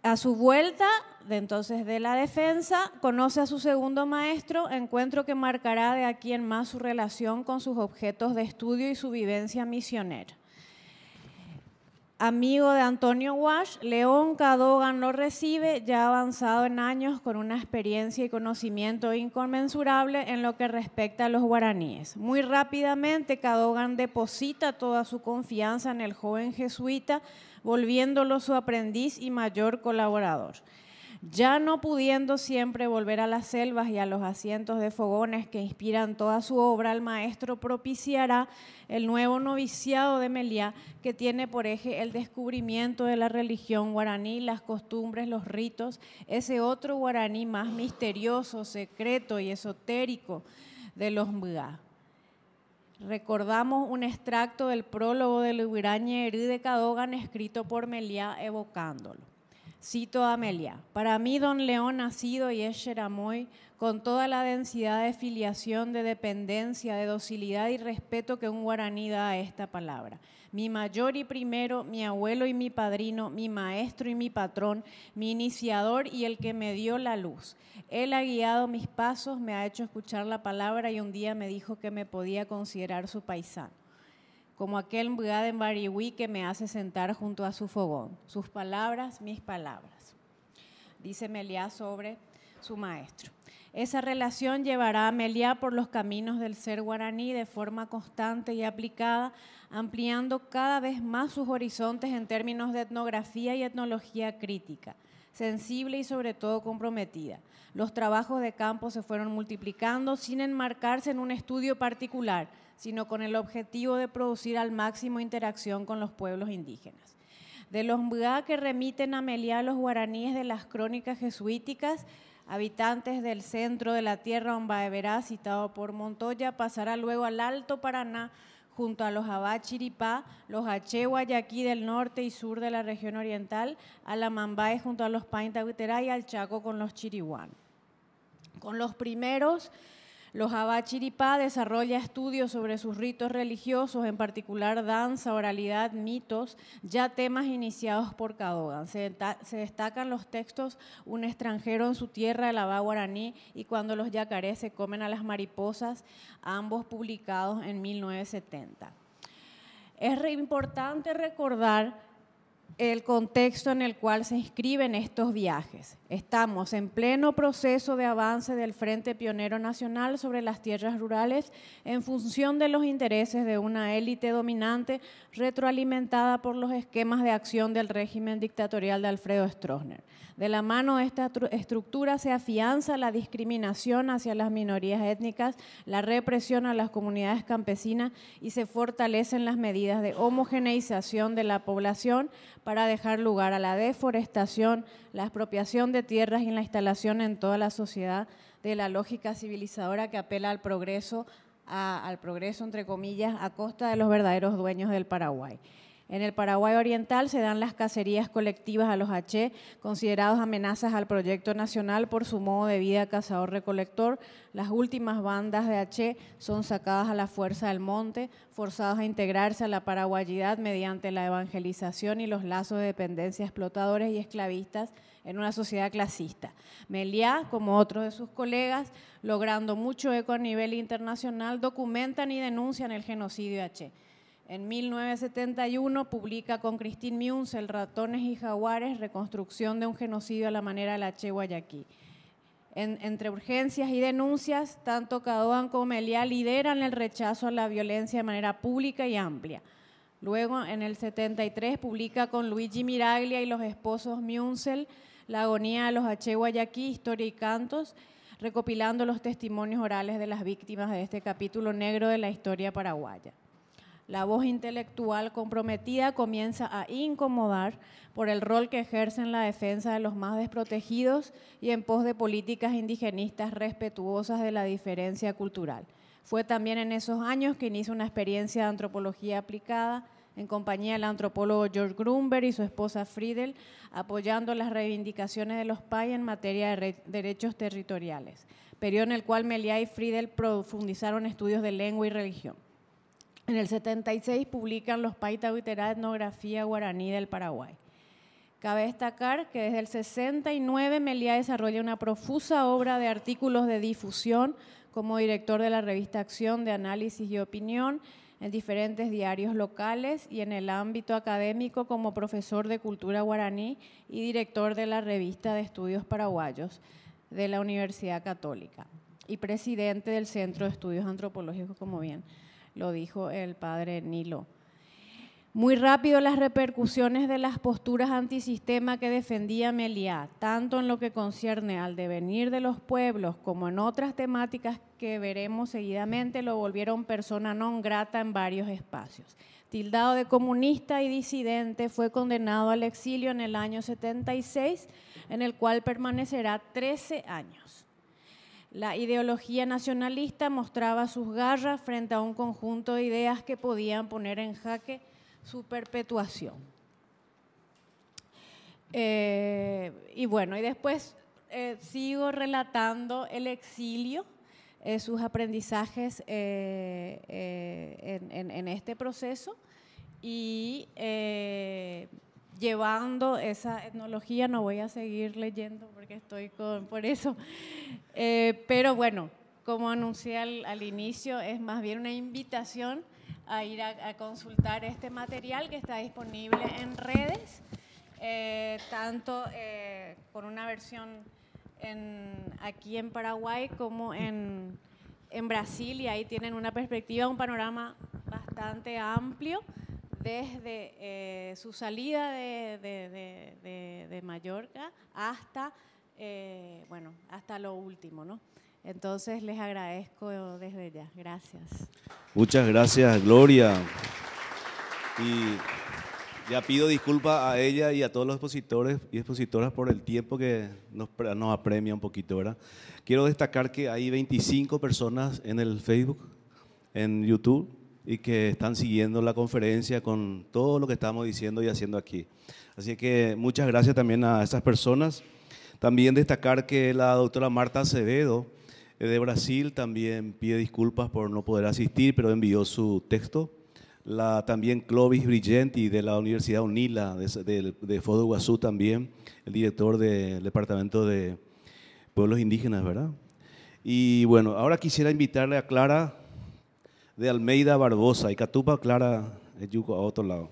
A su vuelta, de entonces de la defensa, conoce a su segundo maestro, encuentro que marcará de aquí en más su relación con sus objetos de estudio y su vivencia misionera. Amigo de Antonio Wash, León Cadogan lo recibe, ya avanzado en años, con una experiencia y conocimiento inconmensurable en lo que respecta a los guaraníes. Muy rápidamente, Cadogan deposita toda su confianza en el joven jesuita, volviéndolo su aprendiz y mayor colaborador ya no pudiendo siempre volver a las selvas y a los asientos de fogones que inspiran toda su obra, el maestro propiciará el nuevo noviciado de Meliá que tiene por eje el descubrimiento de la religión guaraní, las costumbres, los ritos, ese otro guaraní más misterioso, secreto y esotérico de los mga. Recordamos un extracto del prólogo del y de Cadogan escrito por Meliá evocándolo. Cito a Amelia, para mí don León ha sido y es Sheramoy con toda la densidad de filiación, de dependencia, de docilidad y respeto que un guaraní da a esta palabra. Mi mayor y primero, mi abuelo y mi padrino, mi maestro y mi patrón, mi iniciador y el que me dio la luz. Él ha guiado mis pasos, me ha hecho escuchar la palabra y un día me dijo que me podía considerar su paisano como aquel Mbgada en que me hace sentar junto a su fogón. Sus palabras, mis palabras. Dice Meliá sobre su maestro. Esa relación llevará a Meliá por los caminos del ser guaraní de forma constante y aplicada, ampliando cada vez más sus horizontes en términos de etnografía y etnología crítica sensible y sobre todo comprometida. Los trabajos de campo se fueron multiplicando sin enmarcarse en un estudio particular, sino con el objetivo de producir al máximo interacción con los pueblos indígenas. De los mga que remiten a Meliá los guaraníes de las crónicas jesuíticas, habitantes del centro de la tierra Ombaeverá, citado por Montoya, pasará luego al Alto Paraná, junto a los Abachiripá, los Achewa del norte y sur de la región oriental, a la Mambae junto a los Paintaguiterá y al Chaco con los Chirihuán. Con los primeros los Abachiripá desarrolla estudios sobre sus ritos religiosos, en particular danza, oralidad, mitos, ya temas iniciados por Cadogan. Se, destacan los textos Un extranjero en su tierra, el Abá guaraní, y Cuando los yacarés se comen a las mariposas, ambos publicados en 1970. Es importante recordar el contexto en el cual se inscriben estos viajes. Estamos en pleno proceso de avance del Frente Pionero Nacional sobre las tierras rurales en función de los intereses de una élite dominante retroalimentada por los esquemas de acción del régimen dictatorial de Alfredo Stroessner. De la mano de esta estructura se afianza la discriminación hacia las minorías étnicas, la represión a las comunidades campesinas y se fortalecen las medidas de homogeneización de la población para dejar lugar a la deforestación, la expropiación de tierras y la instalación en toda la sociedad de la lógica civilizadora que apela al progreso, al progreso entre comillas, a costa de los verdaderos dueños del Paraguay. En el Paraguay Oriental se dan las cacerías colectivas a los H, considerados amenazas al proyecto nacional por su modo de vida cazador-recolector. Las últimas bandas de H son sacadas a la fuerza del monte, forzadas a integrarse a la paraguayidad mediante la evangelización y los lazos de dependencia explotadores y esclavistas en una sociedad clasista. Meliá, como otros de sus colegas, logrando mucho eco a nivel internacional, documentan y denuncian el genocidio H. En 1971 publica con Christine Münzel ratones y jaguares, reconstrucción de un genocidio a la manera Che guayaquí. entre urgencias y denuncias, tanto Cadoan como Elia lideran el rechazo a la violencia de manera pública y amplia. Luego, en el 73, publica con Luigi Miraglia y los esposos Münzel La agonía de los H. Guayaquí, Historia y Cantos, recopilando los testimonios orales de las víctimas de este capítulo negro de la historia paraguaya. La voz intelectual comprometida comienza a incomodar por el rol que ejerce en la defensa de los más desprotegidos y en pos de políticas indigenistas respetuosas de la diferencia cultural. Fue también en esos años que inició una experiencia de antropología aplicada en compañía del antropólogo George Grumber y su esposa Friedel, apoyando las reivindicaciones de los PAI en materia de derechos territoriales, periodo en el cual Melia y Friedel profundizaron estudios de lengua y religión. En el 76 publican los Paitahuiterá Etnografía Guaraní del Paraguay. Cabe destacar que desde el 69 Melía desarrolla una profusa obra de artículos de difusión como director de la revista Acción de Análisis y Opinión en diferentes diarios locales y en el ámbito académico como profesor de cultura guaraní y director de la revista de estudios paraguayos de la Universidad Católica y presidente del Centro de Estudios Antropológicos, como bien lo dijo el padre Nilo. Muy rápido las repercusiones de las posturas antisistema que defendía Meliá, tanto en lo que concierne al devenir de los pueblos como en otras temáticas que veremos seguidamente, lo volvieron persona non grata en varios espacios. Tildado de comunista y disidente, fue condenado al exilio en el año 76, en el cual permanecerá 13 años. La ideología nacionalista mostraba sus garras frente a un conjunto de ideas que podían poner en jaque su perpetuación. Eh, y bueno, y después eh, sigo relatando el exilio, eh, sus aprendizajes en, en, este proceso y llevando esa etnología, no voy a seguir leyendo porque estoy con, por eso, eh, pero bueno, como anuncié al, inicio, es más bien una invitación a ir a, consultar este material que está disponible en redes, eh, tanto eh, con una versión aquí en Paraguay como en Brasil, y ahí tienen una perspectiva, un panorama bastante amplio desde eh, su salida de, de, Mallorca hasta, eh, bueno, hasta lo último, ¿no? Entonces les agradezco desde ya. Gracias. Muchas gracias, Gloria. Y ya pido disculpas a ella y a todos los expositores y expositoras por el tiempo que nos, nos apremia un poquito, ¿verdad? Quiero destacar que hay 25 personas en el Facebook, en YouTube y que están siguiendo la conferencia con todo lo que estamos diciendo y haciendo aquí. Así que muchas gracias también a estas personas. También destacar que la doctora Marta Acevedo eh, de Brasil también pide disculpas por no poder asistir, pero envió su texto. La, también Clovis Brigenti de la Universidad UNILA de, de, de Guazú también, el director del Departamento de Pueblos Indígenas, ¿verdad? Y bueno, ahora quisiera invitarle a Clara de Almeida Barbosa y Catupa Clara Yuco a otro lado.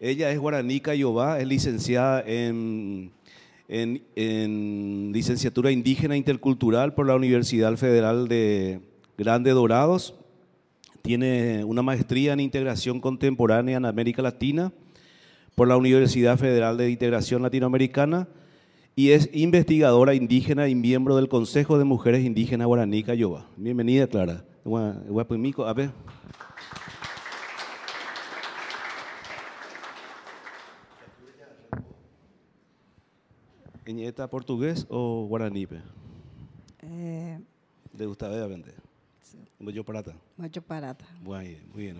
Ella es guaranica cayobá, es licenciada en, en, licenciatura indígena intercultural por la Universidad Federal de Grande Dorados. Tiene una maestría en integración contemporánea en América Latina por la Universidad Federal de Integración Latinoamericana y es investigadora indígena y miembro del Consejo de Mujeres Indígenas Guaranica Yoba. Bienvenida, Clara. Voy a you Mico, a ver. ¿Eñeta portugués o guaraní? Eh, ¿Le gustaba aprender? Sí. ¿Mucho parata? Mucho parata. Muy bien, muy bien.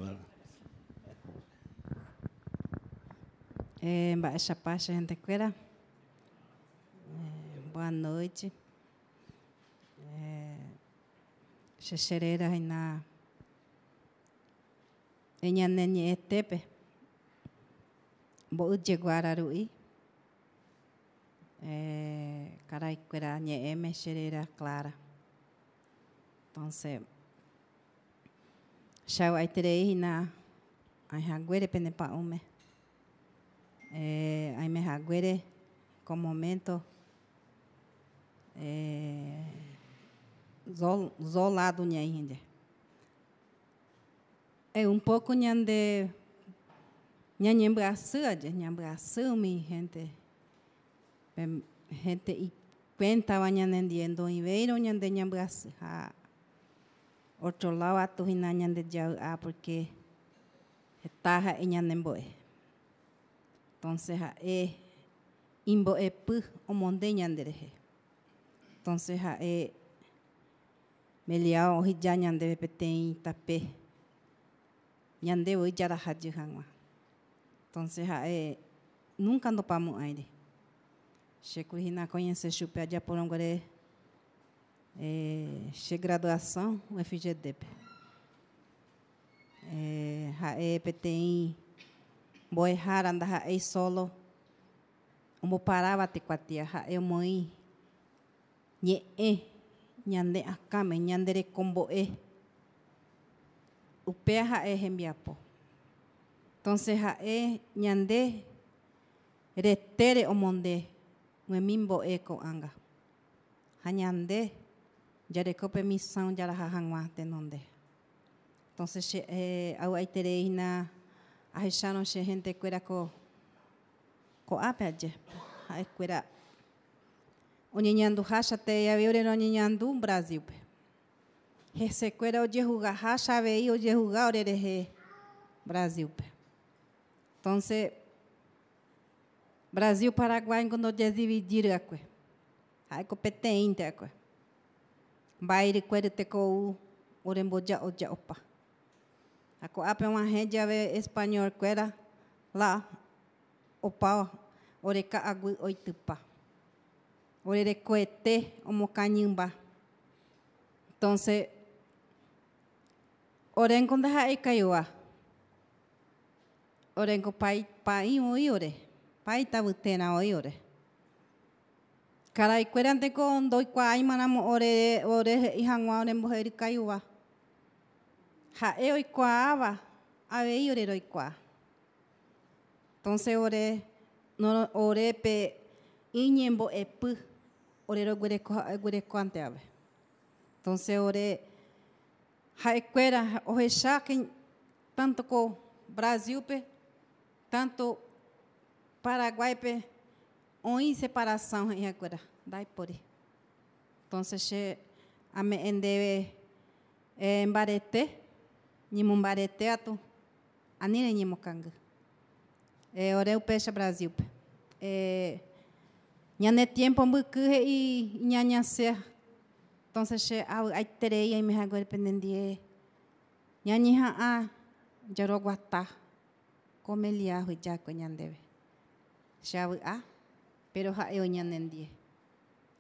Eh, Baixa Paz, gente escuela. Eh, noches. noches. xexerera ina i carai karaikuéra ñe'ẽme che xerera Clara entonces chaguy'aitereíhina ai me aimehaguére com momento zolado Un É um pouco ñande en Brasil, mi gente. Em, gente y cuenta va y veiro ñande Brasil, Otro lado a hina ya ah, porque está e Entonces é pu omonde Entonces e Meliao hija nyande petein tape. Nyande o hija da haji ah, eh, nunca ando para a mãe. aire. Checo Rina conhece Chupe a Diaporongore. É, eh, che graduação, o FGDP. Rae eh, hae petein boi haranda hae solo. Omo parava te quatia Rae mãe. Nye ñande akame ñanderekombo'e Upea ha'e hembiapo entonces ha'e ñande retére omonde noemimbo'e ko'ánga ha ñande ya la jaraha hag̃ua tenonde entonces che eh, avy'aitereihína ahecharõ che cuera ko ayer, aje escuera, Oninhandu racha te aviure oninhandu Brasil. Ressequeira o jejuga racha veio o jejuga orerehe Brasil. Então, Brasil Paraguai quando já dividiram a coisa. Aí competente a coisa. Bairi querer te com o oremboja opa. A co ape uma rede ave espanhol queira lá opa oreca agui oitupa. orere coete omokanyimba. Entonces, oren con deja e cayua. Oren con pai pai hoy Pai tabutena ore. Caray, cuerante con doy manamo ore ore y ore cayua. Ja e ore Entonces ore no ore pe epu. orero gurecoanteave. Entonces ore jaecuera ojechaque tanto co Brasil pe, tanto Paraguai pe, em separação jaecuera, dai pori. Entonces a ame endeve embarete, eh, nimumbarete atu, anire nimokanga. É, eh, o peixe Brasil pe. Eh, ñane tiempo mbykýje y ñañasea entonces che ayterei aimehaguére penendie ñañeha'ã jaro guata comelia ohejákuri ñandéve che avy'a pero ha'e oñanendie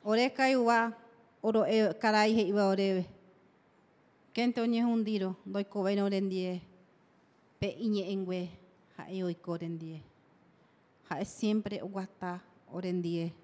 ore kay'uva oro'e karai he'íva oréve kente oñehundiro ndoikovaíra ore rendie. pe iñe'ẽngue ha'e oikóre ndie ha'e siempre oguata ore ndie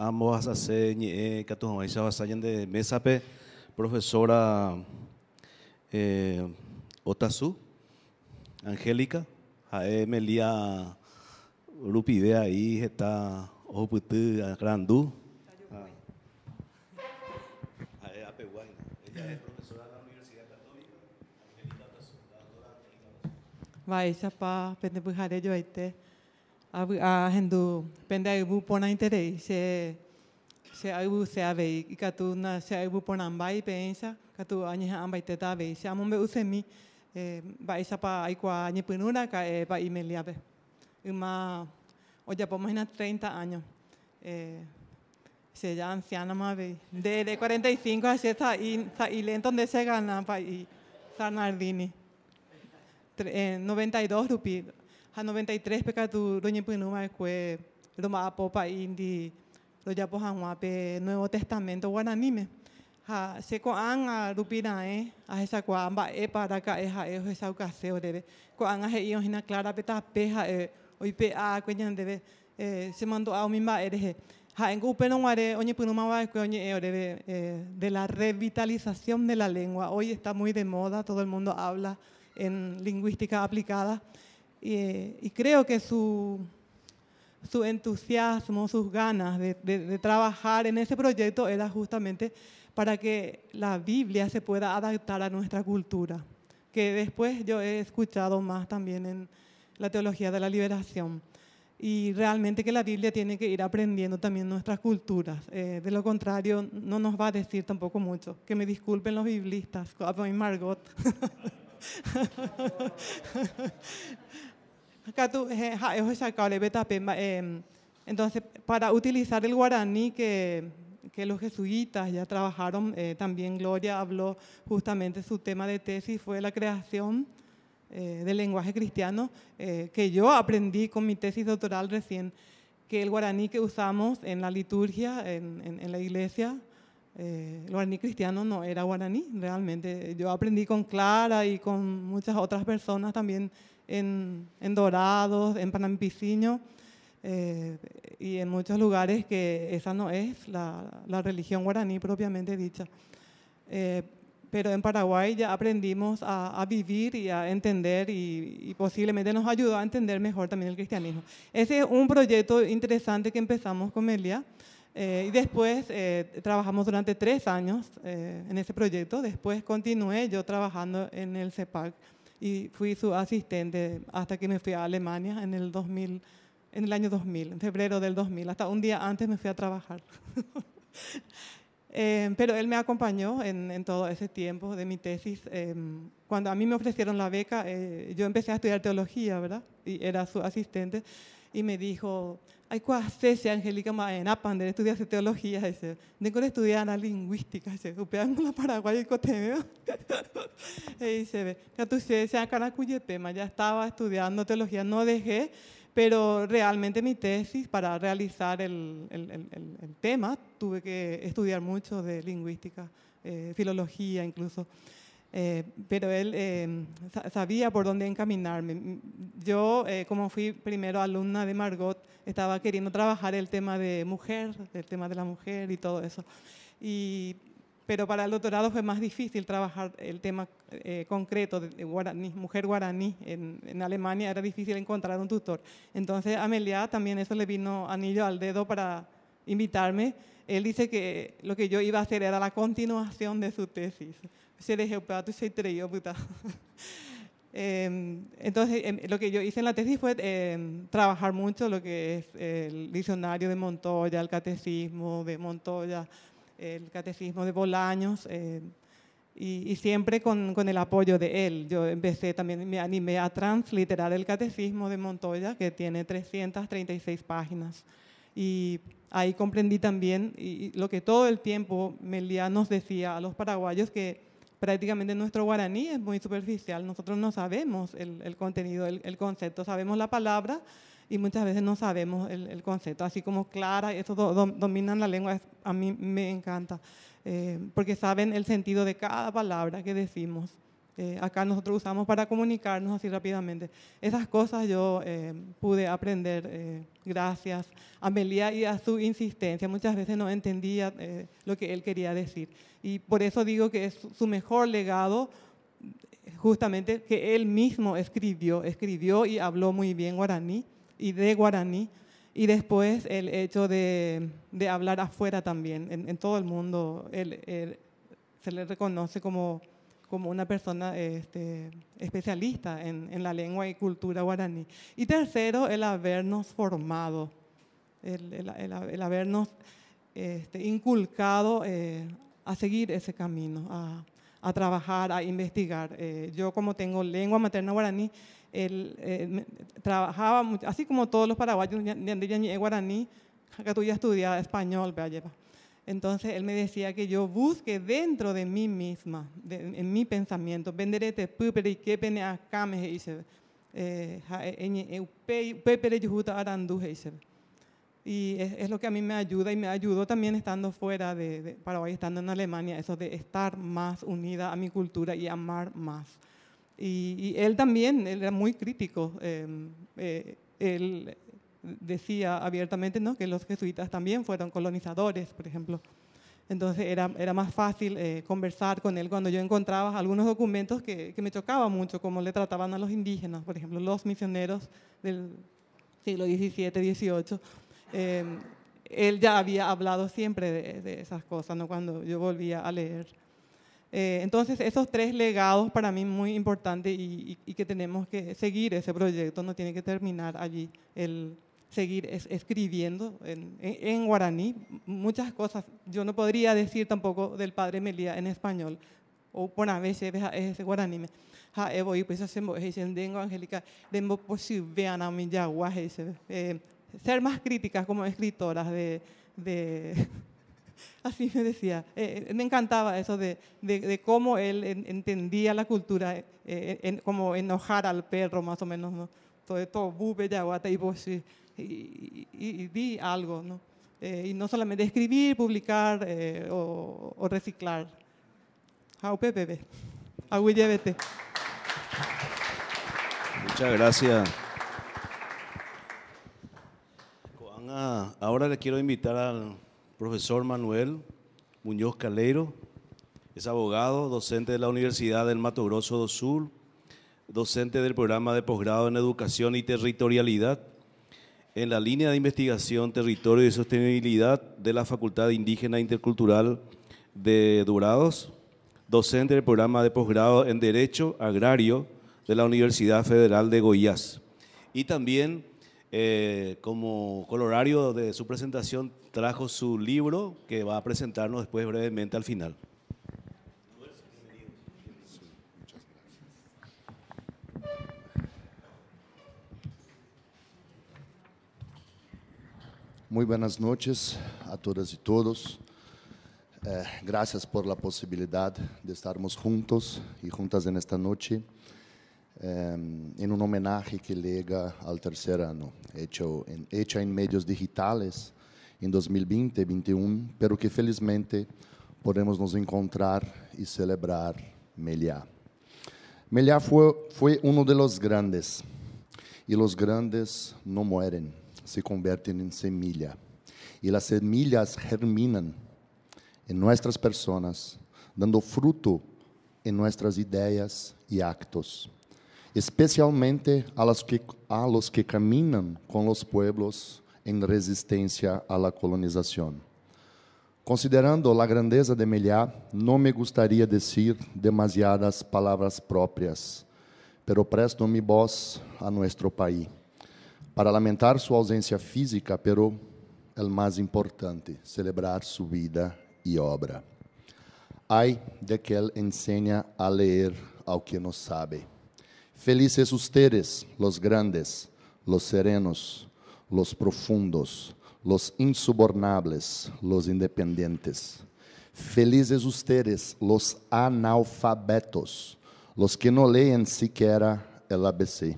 amo vas a hacer ni eh, que de mesape profesora eh, Otazu Angélica jae Emelia grupi de ahí está oputu grandu jae ape guay ella es profesora de la Universidad Católica Angélica Otazu va esa pa pende pujaré pues, yo a hendu pende aibu pona interei se se aibu se avei ikatu na se aibu pona mbai pensa katu añeha ambai teta avei se amombe usemi mba'éichapa eh, aikua ñepyrũraka'e Pa'imeliápe eh, yma ojapóma hína 30 años eh, se ya anciánama de de 45 a sa'i y lento donde se gana pa San sanardini 92 rupi ha 93 pecatu doña pinuma que lo más popa indi lo ya poja pe Nuevo Testamento me ha se ko a rupira e a esa ko amba e para ka e ha es esa ukaseo debe ko a he ion hina clara peta peja eh hoy pe a kuenya debe eh, se mandó a mi ma ha en upeno ngare oñe pinuma va que oñe debe eh, de la revitalización de la lengua hoy está muy de moda todo el mundo habla en lingüística aplicada y, creo que su, su, entusiasmo, sus ganas de, trabajar en ese proyecto era justamente para que la Biblia se pueda adaptar a nuestra cultura, que después yo he escuchado más también en la teología de la liberación y realmente que la Biblia tiene que ir aprendiendo también nuestras culturas. Eh, de lo contrario, no nos va a decir tampoco mucho. Que me disculpen los biblistas, a mí Margot. [LAUGHS] Entonces, para utilizar el guaraní que, los jesuitas ya trabajaron, eh, también Gloria habló justamente su tema de tesis, fue la creación eh, del lenguaje cristiano, eh, que yo aprendí con mi tesis doctoral recién, que el guaraní que usamos en la liturgia, en la iglesia, eh, el guaraní cristiano no era guaraní, realmente. Yo aprendí con Clara y con muchas otras personas también en, Dorados, en Panampiciño eh, y en muchos lugares que esa no es la, religión guaraní propiamente dicha. Eh, pero en Paraguay ya aprendimos a, vivir y a entender y, y, posiblemente nos ayudó a entender mejor también el cristianismo. Ese es un proyecto interesante que empezamos con Melia eh, y después eh, trabajamos durante tres años eh, en ese proyecto. Después continué yo trabajando en el CEPAC y fui su asistente hasta que me fui a Alemania en el 2000, en el año 2000, en febrero del 2000. Hasta un día antes me fui a trabajar. [LAUGHS] pero él me acompañó en, en, todo ese tiempo de mi tesis. cuando a mí me ofrecieron la beca, yo empecé a estudiar teología, ¿verdad? Y era su asistente y me dijo, hay cese Angélica en Pander estudiase teología, dice, con estudiar la lingüística, dice, upean con la paraguaya [LAUGHS] y y dice, ya tú se tema ya estaba estudiando teología, no dejé, pero realmente mi tesis para realizar el, el, el, tema tuve que estudiar mucho de lingüística, eh, filología incluso. Eh, pero él eh, sabía por dónde encaminarme. Mm, yo, eh, como fui primero alumna de Margot, estaba queriendo trabajar el tema de mujer, el tema de la mujer y todo eso. pero para el doctorado fue más difícil trabajar el tema concreto de mujer guaraní. En, en, Alemania era difícil encontrar un tutor. Entonces a Amelia también eso le vino anillo al dedo para invitarme. Él dice que lo que yo iba a hacer era la continuación de su tesis se se [LAUGHS] em, entonces, em, lo que yo hice en la tesis fue em, trabajar mucho lo que es el diccionario de Montoya, el catecismo de Montoya, el catecismo de Bolaños, y, siempre con, el apoyo de él. Yo empecé también, me animé a transliterar el catecismo de Montoya, que tiene 336 páginas. Y ahí comprendí también y, lo que todo el tiempo Meliá nos decía a los paraguayos, que prácticamente nuestro guaraní es muy superficial. Nosotros no sabemos el, contenido, el, concepto, sabemos la palabra y muchas veces no sabemos el, concepto. Así como Clara, eso dominan la lengua, a mí me encanta, eh, porque saben el sentido de cada palabra que decimos acá nosotros usamos para comunicarnos así rápidamente. Esas cosas yo eh, pude aprender eh, gracias a Melía y a su insistencia. Muchas veces no entendía eh, lo que él quería decir. Y por eso digo que es su mejor legado justamente que él mismo escribió, escribió y habló muy bien guaraní y de guaraní y después el hecho de, de hablar afuera también, en, todo el mundo, él, se le reconoce como como una persona este, especialista en, la lengua y cultura guaraní. Y tercero, el habernos formado, el, habernos este, inculcado eh, a seguir ese camino, a, trabajar, a investigar. Eh, yo como tengo lengua materna guaraní, eh, trabajaba, así como todos los paraguayos, guaraní, que tú ya estudiaba español, lleva. Entonces él me decía que yo busque dentro de mí misma, en mi pensamiento, venderete que pene a Y es, lo que a mí me ayuda y me ayudó también estando fuera de, Paraguay, estando en Alemania, eso de estar más unida a mi cultura y amar más. Y, él también, él era muy crítico. Eh, eh, él, decía abiertamente ¿no? que los jesuitas también fueron colonizadores, por ejemplo. Entonces era, era más fácil eh, conversar con él cuando yo encontraba algunos documentos que, que, me chocaban mucho, como le trataban a los indígenas, por ejemplo, los misioneros del siglo XVII, XVIII. Eh, él ya había hablado siempre de, esas cosas, ¿no? cuando yo volvía a leer. Eh, entonces, esos tres legados para mí muy importantes y, y, que tenemos que seguir ese proyecto, no tiene que terminar allí el, seguir escribiendo en, guaraní muchas cosas. Yo no podría decir tampoco del padre Melía en español, o por a veces es guaraní. angélica ser más críticas como escritoras de, [LAUGHS] así me decía. Eh, eh, me encantaba eso de, de, cómo él entendía la cultura, eh, como enojar al perro más o menos, ¿no? Todo esto, bube, yaguate, y vos, y, vi di algo, ¿no? Eh, y no solamente escribir, publicar o eh, o, o, reciclar. A AUYBT. Muchas gracias. Ah, ahora le quiero invitar al profesor Manuel Muñoz Calero. Es abogado, docente de la Universidad del Mato Grosso do sur docente del programa de posgrado en Educación y Territorialidad en la línea de investigación, territorio y sostenibilidad de la Facultad Indígena Intercultural de Durados, docente del programa de posgrado en Derecho Agrario de la Universidad Federal de Goiás. Y también, eh, como colorario de su presentación, trajo su libro que va a presentarnos después brevemente al final. Muito boas noites a todas e todos. Eh, por a possibilidade de estarmos juntos e juntas nesta noite em eh, en que liga ao terceiro ano, feita em hecha en medios digitales en 2020 2021, pero que felizmente podemos nos encontrar e celebrar Meliá. Meliá foi, foi um dos grandes, e os grandes não morrem se convertem em semilla. E as semillas germinam em nossas pessoas, dando fruto em nossas ideias e actos, especialmente a los que, a los que com os pueblos em resistência à colonização. Considerando a grandeza de Meliá, não me gostaria de dizer demasiadas palavras próprias, pero presto mi voz a nuestro país. Para lamentar sua ausência física, pero é o mais importante, celebrar sua vida e obra. Ai de que ele ensina a ler ao que não sabe. Felizes ustedes, los grandes, los serenos, los profundos, los insubornables, los independentes. Felizes ustedes, los analfabetos, los que não leem sequer el ABC.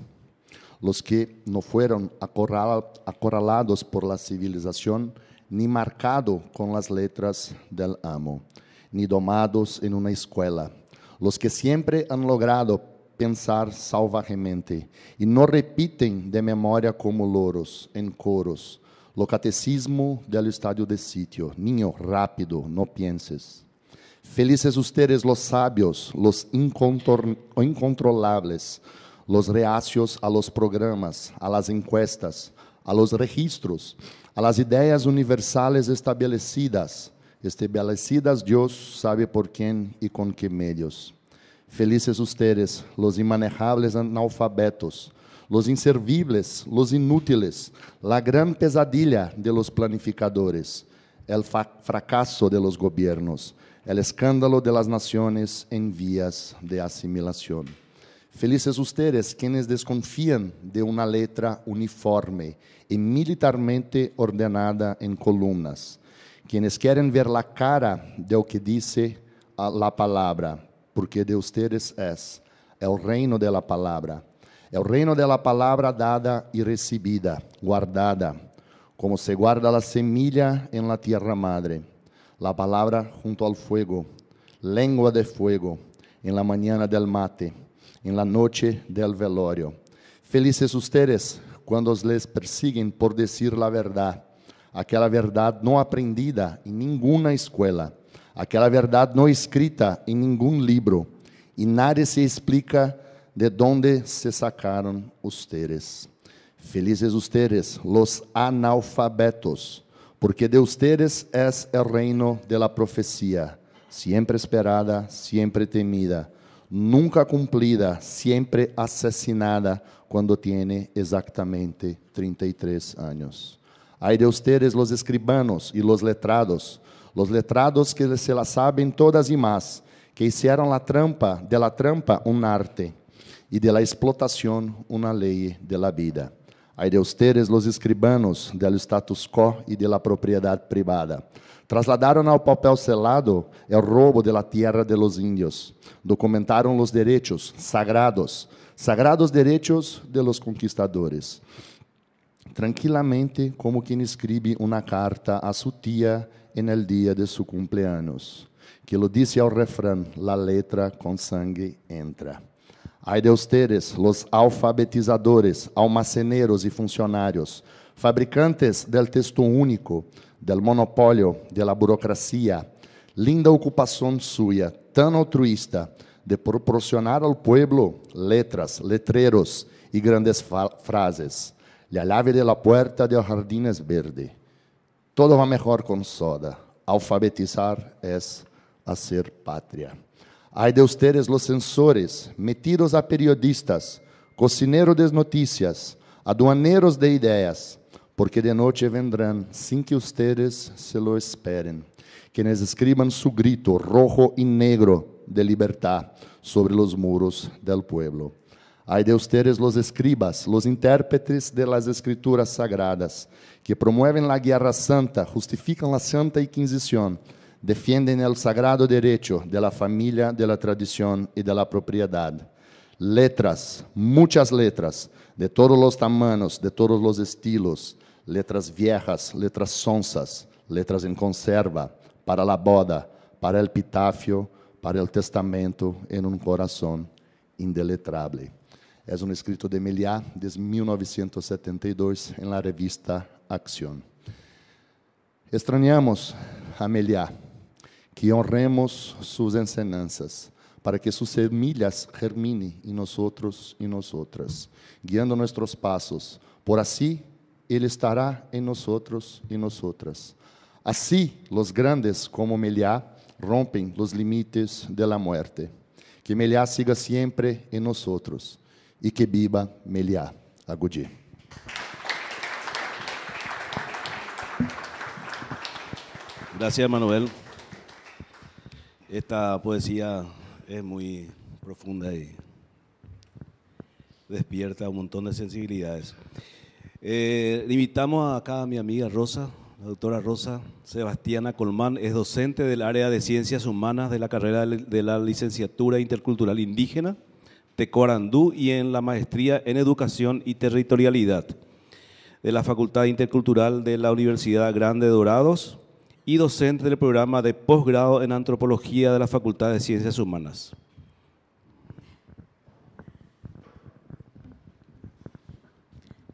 los que no fueron acorralados por la civilización, ni marcados con las letras del amo, ni domados en una escuela, los que siempre han logrado pensar salvajemente y no repiten de memoria como loros en coros. Lo catecismo del estadio de sitio. Niño, rápido, no pienses. Felices ustedes los sabios, los incontrolables, los reacios a los programas, a las encuestas, a los registros, a las ideas universales establecidas, establecidas Dios sabe por quién y con qué medios. Felices ustedes, los inmanejables analfabetos, los inservibles, los inútiles, la gran pesadilla de los planificadores, el fracaso de los gobiernos, el escándalo de las naciones en vías de asimilación. Felizes ustedes quienes desconfían de una letra uniforme y militarmente ordenada en columnas, quienes quieren ver la cara de lo que dice ah, la palabra, porque de ustedes es el reino de la palabra, el reino de la palabra dada y recibida, guardada, como se guarda la semilla en la tierra madre, la palabra junto al fuego, lengua de fuego, en la mañana del mate en la noche del velorio. Felices ustedes quando os les persiguen por decir la verdad, aquela verdade não aprendida em nenhuma escola, aquela verdade não escrita em nenhum livro, e nadie se explica de dónde se sacaram ustedes. Felizes ustedes, los analfabetos, porque de ustedes es el reino de la profecía, siempre esperada, siempre temida nunca cumprida, sempre assassinada quando tem exactamente 33 anos. Ai de ustedes los escribanos e los letrados, los letrados que se la saben todas e más, que hicieron la trampa, de la trampa un arte e de la explotación una ley de la vida. Ai de ustedes los escribanos del status quo e de la privada. Trasladaron ao papel selado é o robo de la tierra de los indios. Documentaron los derechos sagrados, sagrados direitos de los conquistadores. Tranquilamente, como quem escreve uma carta a sua tia en el dia de su cumpleaños, que lo dice ao refrán: La letra con sangue entra. Ai de ustedes, los alfabetizadores, almaceneros e funcionários, fabricantes del texto único, del monopolio de la burocracia, linda ocupação sua, tão altruista, de proporcionar ao pueblo letras, letreros e grandes frases. La llave de la puerta de jardines verde. Todo va mejor con soda. Alfabetizar es hacer patria. Hay de ustedes los censores, metidos a periodistas, cocinero de noticias, aduaneros de ideas, porque de noche vendrán sin que ustedes se lo esperen, quienes escriban su grito rojo y negro de libertad sobre los muros del pueblo. Hay de ustedes los escribas, los intérpretes de las escrituras sagradas, que promueven la guerra santa, justifican la santa inquisición, defienden el sagrado derecho de la familia, de la tradición y de la propiedad. Letras, muchas letras, de todos los tamaños, de todos los estilos, letras viejas, letras sonsas, letras em conserva, para a boda, para o pitáfio, para o testamento em um coração indeletrable. É um escrito de Meliá, de 1972, em la revista Acción. Extrañamos a Meliá, que honremos suas ensinanças, para que suas semillas germine em nós e nós outras, guiando nossos passos, por assim ele estará em nós outros e nós outras. Assim, os grandes como Meliá rompem os limites da morte. Que Meliá siga sempre em nós outros e que viva Meliá. Agudi. Gracias, Manuel. Esta poesia é muito profunda e despierta um montão de sensibilidades. Eh, invitamos acá a mi amiga Rosa, la doctora Rosa Sebastiana Colmán, es docente del área de Ciencias Humanas de la carrera de la Licenciatura Intercultural Indígena de Corandú y en la maestría en Educación y Territorialidad de la Facultad Intercultural de la Universidad Grande de Dorados y docente del programa de posgrado en Antropología de la Facultad de Ciencias Humanas.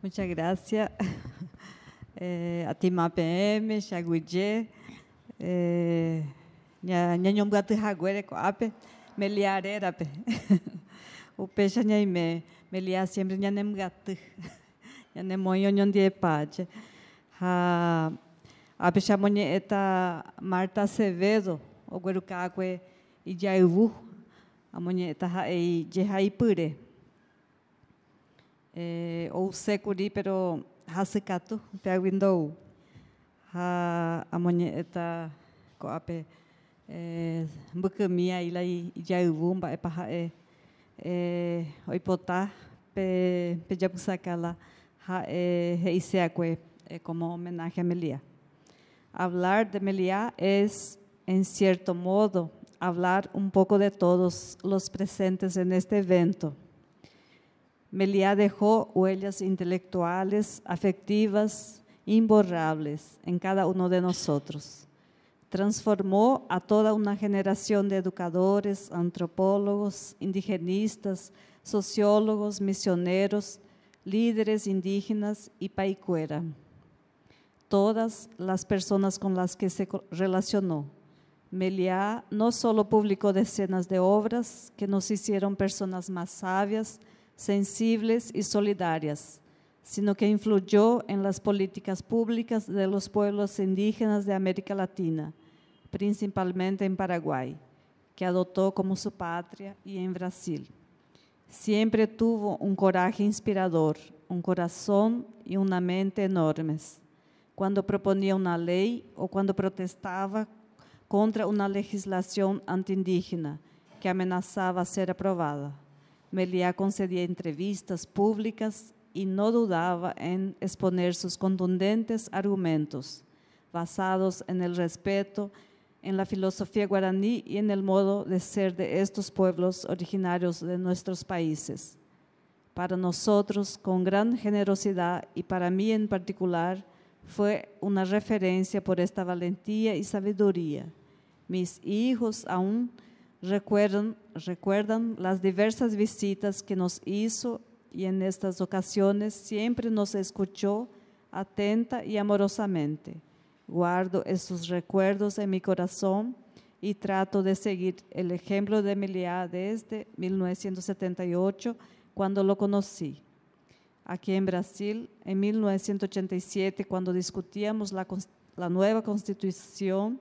Muchas gracias [LAUGHS] eh, a Team APM, Xagüillé, eh, Ñañomgatijagüere, Coape, Meliarerape. O [LAUGHS] peixe Ñaime, Melia sempre de [LAUGHS] Ñanemoño Ñondiepache. Ha, ape xamoñe'eta Marta Acevedo, ogueruka'akue ijayvu, amoñe'eta ha'ei jehaipyre. Eh, o ou securi, pero te pea window ha a moñeta coape é, eh, ila y mba'e e é, oipota pe ha e eh, como homenaje a Melia. Hablar de Melia es, en cierto modo, hablar un poco de todos los presentes en este evento. Meliá dejó huellas intelectuales, afectivas, imborrables en cada uno de nosotros. Transformó a toda una generación de educadores, antropólogos, indigenistas, sociólogos, misioneros, líderes indígenas y paicuera. Todas las personas con las que se relacionó. Meliá no solo publicó decenas de obras que nos hicieron personas más sabias, sensibles y solidarias, sino que influyó en las políticas públicas de los pueblos indígenas de América Latina, principalmente en Paraguay, que adoptó como su patria y en Brasil. Siempre tuvo un coraje inspirador, un corazón y una mente enormes. Cuando proponía una ley o cuando protestaba contra una legislación antiindígena que amenazaba ser aprobada Meliá concedía entrevistas públicas y no dudaba en exponer sus contundentes argumentos, basados en el respeto, en la filosofía guaraní y en el modo de ser de estos pueblos originarios de nuestros países. Para nosotros, con gran generosidad y para mí en particular, fue una referencia por esta valentía y sabiduría. Mis hijos aún recuerdan, recuerdan las diversas visitas que nos hizo y en estas ocasiones siempre nos escuchó atenta y amorosamente. Guardo esos recuerdos en mi corazón y trato de seguir el ejemplo de Emilia desde 1978, cuando lo conocí. Aquí en Brasil, en 1987, cuando discutíamos la nueva constitución,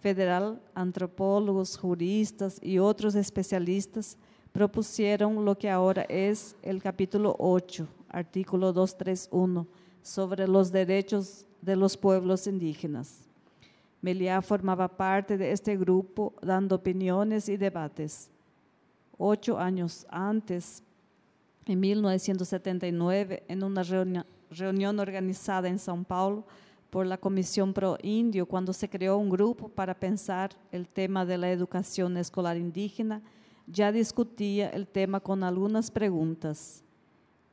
federal, antropólogos, juristas y otros especialistas propusieron lo que ahora es el capítulo 8, artículo 231, sobre los derechos de los pueblos indígenas. Meliá formaba parte de este grupo dando opiniones y debates. Ocho años antes, en 1979, en una reunión organizada en São Paulo, por la Comisión Pro Indio cuando se creó un grupo para pensar el tema de la educación escolar indígena, ya discutía el tema con algunas preguntas.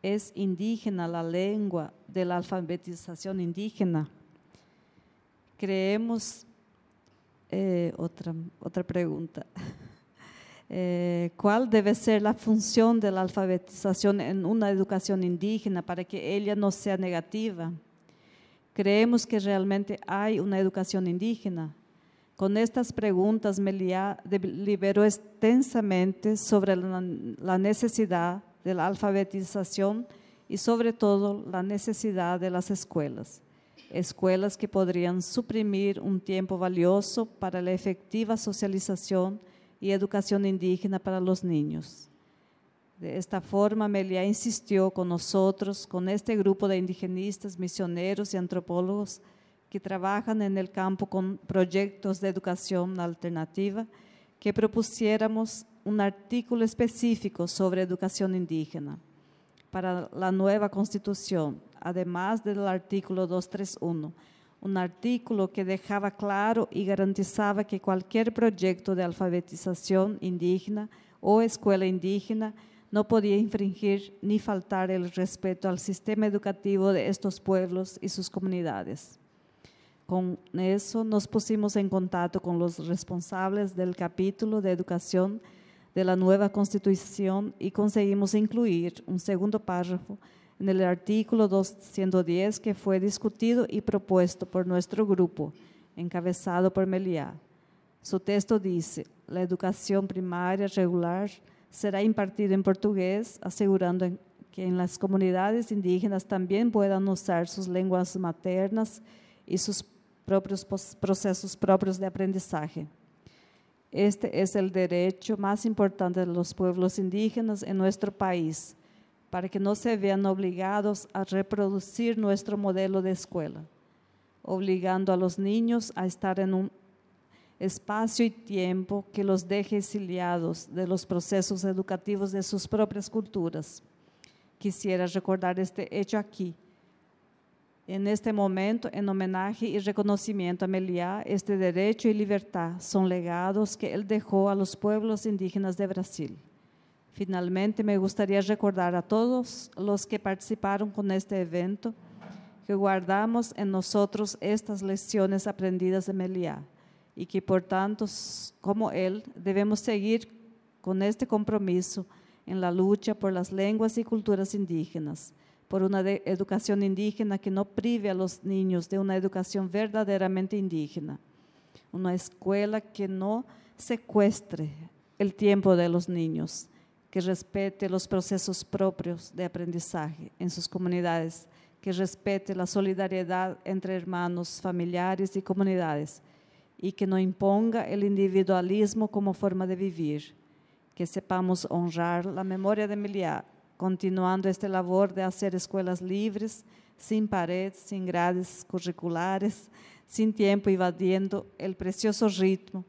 ¿Es indígena la lengua de la alfabetización indígena? Creemos, eh, otra, pregunta, [LAUGHS] eh, ¿cuál debe ser la función de la alfabetización en una educación indígena para que ella no sea negativa? creemos que realmente hay una educación indígena. Con estas preguntas me liberó extensamente sobre la necesidad de la alfabetización y sobre todo la necesidad de las escuelas. Escuelas que podrían suprimir un tiempo valioso para la efectiva socialización y educación indígena para los niños. De esta forma, Melia insistió con nosotros, con este grupo de indigenistas, misioneros y antropólogos que trabajan en el campo con proyectos de educación alternativa, que propusiéramos un artículo específico sobre educación indígena para la nueva constitución, además del artículo 231, un artículo que dejaba claro y garantizaba que cualquier proyecto de alfabetización indígena o escuela indígena no podía infringir ni faltar el respeto al sistema educativo de estos pueblos y sus comunidades. Con eso nos pusimos en contacto con los responsables del capítulo de educación de la nueva constitución y conseguimos incluir un segundo párrafo en el artículo 210 que fue discutido y propuesto por nuestro grupo, encabezado por Meliá. Su texto dice, la educación primaria regular será impartido en portugués, asegurando que en las comunidades indígenas también puedan usar sus lenguas maternas y sus propios procesos propios de aprendizaje. Este es el derecho más importante de los pueblos indígenas en nuestro país, para que no se vean obligados a reproducir nuestro modelo de escuela, obligando a los niños a estar en un espacio y tiempo que los deje exiliados de los procesos educativos de sus propias culturas. Quisiera recordar este hecho aquí, en este momento, en homenaje y reconocimiento a Meliá, este derecho y libertad son legados que él dejó a los pueblos indígenas de Brasil. Finalmente, me gustaría recordar a todos los que participaron con este evento que guardamos en nosotros estas lecciones aprendidas de Meliá y que por tanto, como él, debemos seguir con este compromiso en la lucha por las lenguas y culturas indígenas, por una educación indígena que no prive a los niños de una educación verdaderamente indígena, una escuela que no secuestre el tiempo de los niños, que respete los procesos propios de aprendizaje en sus comunidades, que respete la solidaridad entre hermanos, familiares y comunidades, y que no imponga el individualismo como forma de vivir. Que sepamos honrar la memoria de Emilia, continuando este labor de hacer escuelas libres, sin paredes, sin grades curriculares, sin tiempo, invadiendo el precioso ritmo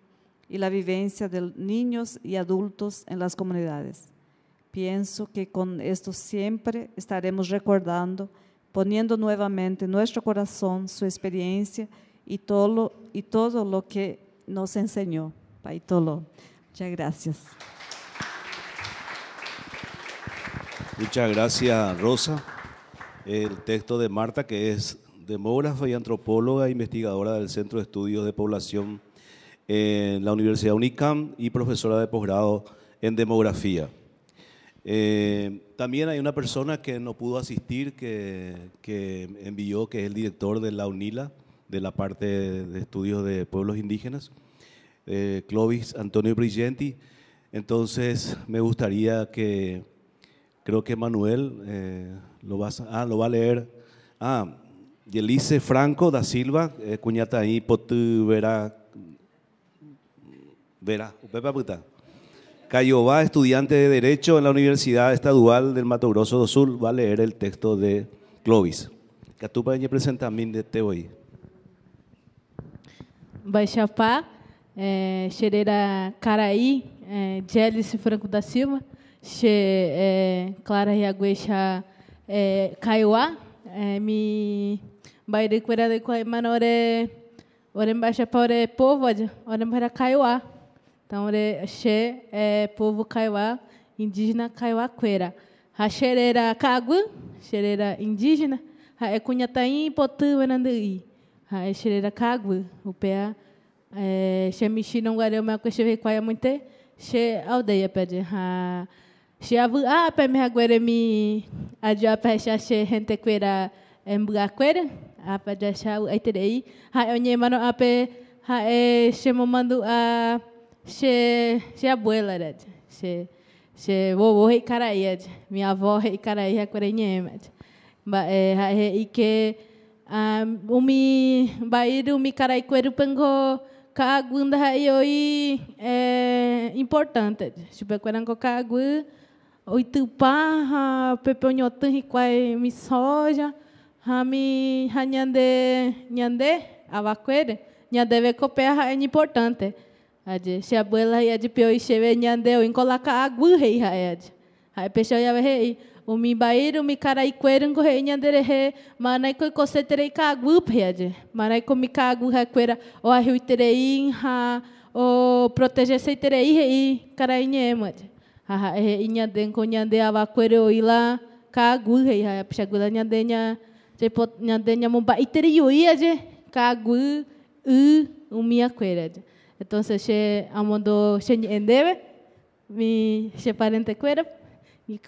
y la vivencia de niños y adultos en las comunidades. Pienso que con esto siempre estaremos recordando, poniendo nuevamente en nuestro corazón su experiencia y todo lo, y todo lo que nos enseñó. Paitolo, muchas gracias. Muchas gracias, Rosa. El texto de Marta, que es demógrafa y antropóloga, e investigadora del Centro de Estudios de Población en la Universidad UNICAM y profesora de posgrado en demografía. Eh, también hay una persona que no pudo asistir, que, que envió, que es el director de la UNILA, de la parte de estudios de pueblos indígenas, eh, Clovis Antonio Brigenti. Entonces, me gustaría que, creo que Manuel eh, ah, lo, va a leer. Ah, Yelice Franco da Silva, eh, cuñata ahí, Potu Vera, Vera, Cayobá, estudiante de Derecho en la Universidad Estadual del Mato Grosso do Sul, va a leer el texto de Clovis. Catupa, presenta de Teoí. Baixapá, é, Xereira Caraí, é, Gélice Franco da Silva, Xe, é, Clara Riagueixa é, Kaiowá, é, mi Bairecuera de Coaimana, ore, ore Baixapá, ore povo, ore para Kaiowá. Então, ore Xe é povo Kaiowá, indígena Kaiowá-Queira. A Xereira Cagu, Xereira indígena, é cunhataim Potu, Anandaí. Shirerakagu, upea é, não nongare uma coisa que quaia muito che aldeia pede ha Che avu a pe me agora mi a dia pe já che gente que era em Bugaquera a pe já she aí terei ha onye é, mano a pé ha e é, she momando a Che, she abuela red né, che she vovô e caraia minha avó e caraia querenha mas ha e que um, umi bair umi pengo pango cagunda haioi é importante tipo querango cagu oitupá pepeonhotan riquai mi soja ha hami hanyande nyande avaquere nyande ha é importante ade se a abuela ia de peoi cheve nyande o incolaka agu rei haed hai peixe ia rei Umimbair, umicaraíqueira, engorreinha derehe, manaico coceterei cagupiade, manaico micagu requeira, o arruitereínha, o proteger-se terei rei, carainhemade. Haha, inha denko inha de avaqueira oila, cagu rei, haia pichagula inha denha, jepo inha denha mumba, iteriuiade, cagu, u, umiaqueirade. então se amando, se endeve, mi, se parente queira,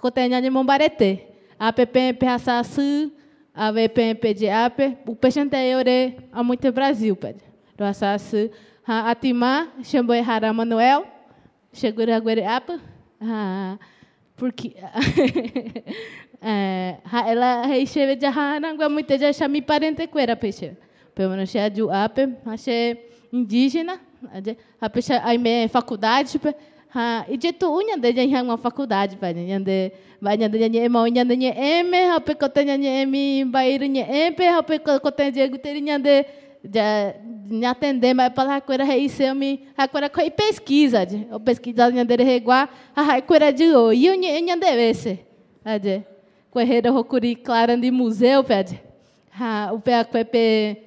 Cotenha mombarete. APPM Pehaçaçu, AVPM Pediape, o Peixente Eure, a muito Brasil, pede. Do Açaçu, Atimá, Xamboi Hara Manuel, Chegura Guereapa, porque [LAUGHS] eh, ela recebe de Haranguá, muita de chama parente cuera, peixe. Pelo menos é de UAP, ache indígena, a peixe aí faculdade, ha ijetu unyande nyanyi hang ma faculdade ba nyande ba nyande de, ema nyande nyanyi eme hape kote nyanyi emi ba iru nyanyi empe hape kote jegu teri nyande já me atender mas para a coisa é me a coisa coi pesquisa de o pesquisa de andere regua a coisa de o e o nem nem deve ser a de correr o curi Clara de museu pede a o pe a pepe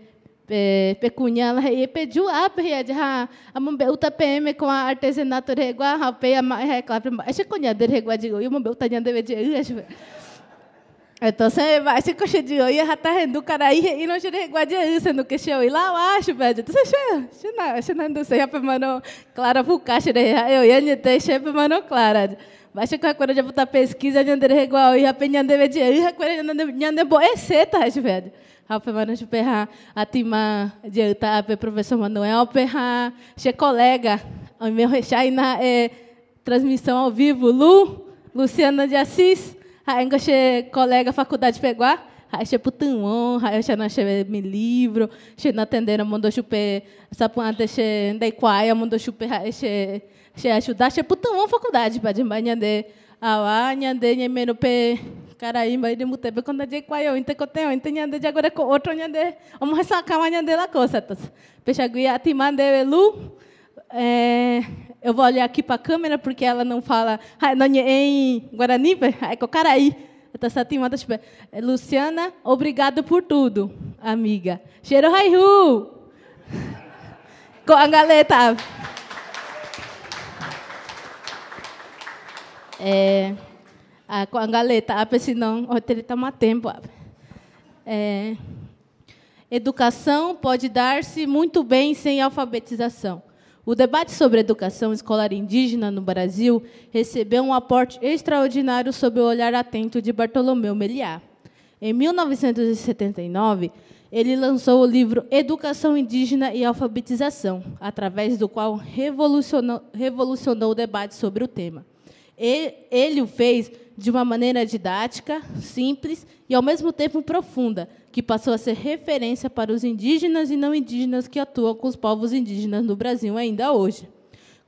pecuñal e pediu abre ha ambe uta pm com a artesanato regua ha pe mãe é claro acha conya de regua digo eu ambe uta nyande eu acho então você vai se coxa de oi já tá rendu cara e não chega regua de eu no que cheio e lá acho velho tu acha não acha não do sei para mano clara fucache de eu ia nyete chefe mano clara Baixa com a cor de botar pesquisa de André Regual e a penha de veje e a cor de André boa é seta, velho. Ape Maranjo Perra, Atima, de tá, Ape Professor Manuel Perra, Che Colega, meu Rechai na é, transmissão ao vivo, Lu, Luciana de Assis, Raenga Che Colega, Faculdade Peguá, che Putunon, Raenga Che che Me Livro, Che Natendera Mondo Chupe, Sapuante Che Ndaiquaia, Mondo Chupe, Che Che Ajudar, Che Putunon, Faculdade, Badimbanha de Awa, Nhande, Nhemeno Pe, Caraíba e de Mutebe, quando de Quaiô, inte Coteo, inte Nhande de agora com outro Nhande, vamos ressacar a Nhande lá coisa. Peixaguia, Timande, Lu, eh, eu vou olhar aqui para a câmera porque ela não fala não em Guarani, é com Cocaraí. Luciana, obrigado por tudo, amiga. Cheiro raihu! Com [LAUGHS] a galeta. É com a galeta, senão o hotel está mais tempo. É, educação pode dar-se muito bem sem alfabetização. O debate sobre educação escolar indígena no Brasil recebeu um aporte extraordinário sob o olhar atento de Bartolomeu Meliá. Em 1979, ele lançou o livro Educação Indígena e Alfabetização, através do qual revolucionou, revolucionou o debate sobre o tema. Ele o fez de uma maneira didática, simples e, ao mesmo tempo, profunda, que passou a ser referência para os indígenas e não indígenas que atuam com os povos indígenas no Brasil ainda hoje.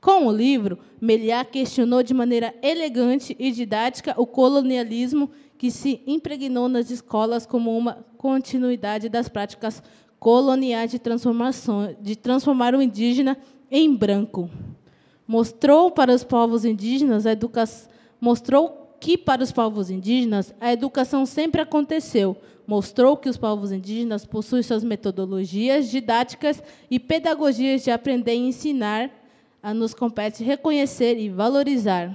Com o livro, Meliá questionou de maneira elegante e didática o colonialismo que se impregnou nas escolas como uma continuidade das práticas coloniais de, transformação, de transformar o indígena em branco. Mostrou para os povos indígenas a educação, mostrou que para os povos indígenas a educação sempre aconteceu. Mostrou que os povos indígenas possuem suas metodologias didáticas e pedagogias de aprender e ensinar, a nos compete reconhecer e valorizar.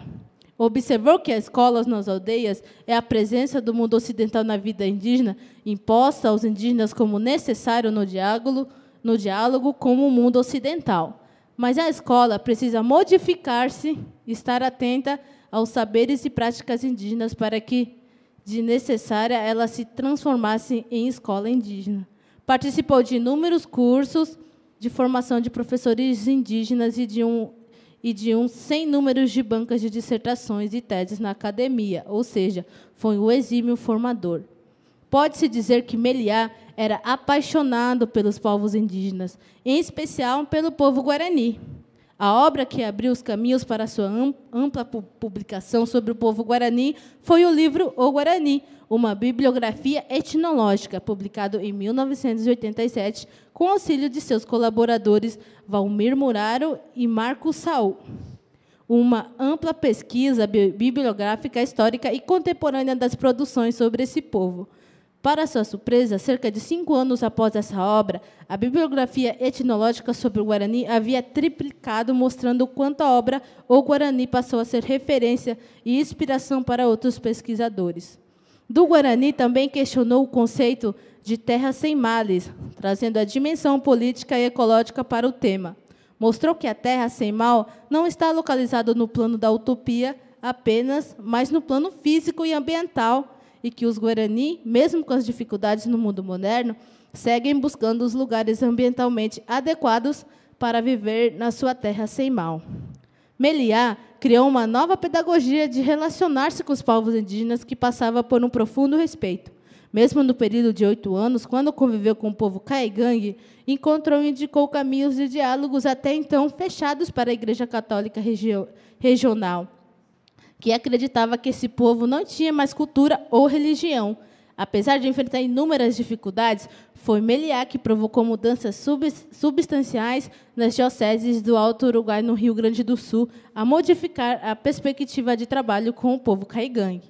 Observou que as escolas nas aldeias é a presença do mundo ocidental na vida indígena, imposta aos indígenas como necessário no diálogo, no diálogo com o mundo ocidental. Mas a escola precisa modificar-se, estar atenta aos saberes e práticas indígenas para que, de necessária, ela se transformasse em escola indígena. Participou de inúmeros cursos de formação de professores indígenas e de um e de um sem números de bancas de dissertações e teses na academia, ou seja, foi um exímio formador. Pode-se dizer que Meliá era apaixonado pelos povos indígenas, em especial pelo povo guarani. A obra que abriu os caminhos para sua ampla publicação sobre o povo guarani foi o livro O Guarani, uma bibliografia etnológica, publicado em 1987, com auxílio de seus colaboradores Valmir Muraro e Marco Saul. Uma ampla pesquisa bibliográfica histórica e contemporânea das produções sobre esse povo. Para sua surpresa, cerca de cinco anos após essa obra, a bibliografia etnológica sobre o Guarani havia triplicado, mostrando o quanto a obra O Guarani passou a ser referência e inspiração para outros pesquisadores. Do Guarani também questionou o conceito de terra sem males, trazendo a dimensão política e ecológica para o tema. Mostrou que a terra sem mal não está localizada no plano da utopia apenas, mas no plano físico e ambiental, e que os Guarani, mesmo com as dificuldades no mundo moderno, seguem buscando os lugares ambientalmente adequados para viver na sua terra sem mal. Meliá criou uma nova pedagogia de relacionar-se com os povos indígenas que passava por um profundo respeito. Mesmo no período de oito anos, quando conviveu com o povo caigangue, encontrou e indicou caminhos de diálogos até então fechados para a Igreja Católica regional que acreditava que esse povo não tinha mais cultura ou religião. Apesar de enfrentar inúmeras dificuldades, foi Meliá que provocou mudanças substanciais nas dioceses do Alto Uruguai, no Rio Grande do Sul, a modificar a perspectiva de trabalho com o povo caigangue.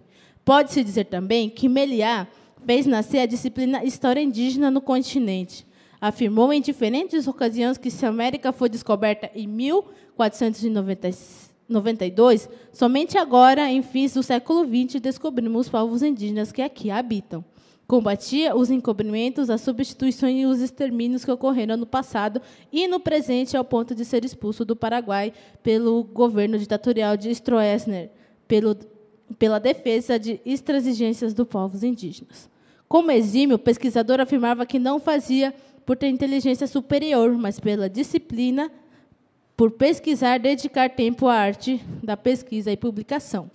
Pode-se dizer também que Meliá fez nascer a disciplina História Indígena no continente. Afirmou em diferentes ocasiões que se a América foi descoberta em 1496, 92, somente agora, em fins do século XX, descobrimos os povos indígenas que aqui habitam. Combatia os encobrimentos, as substituições e os extermínios que ocorreram no passado e no presente ao ponto de ser expulso do Paraguai pelo governo ditatorial de Stroessner, pelo, pela defesa de extransigências dos povos indígenas. Como exímio, o pesquisador afirmava que não fazia por ter inteligência superior, mas pela disciplina por pesquisar, dedicar tempo à arte da pesquisa e publicação.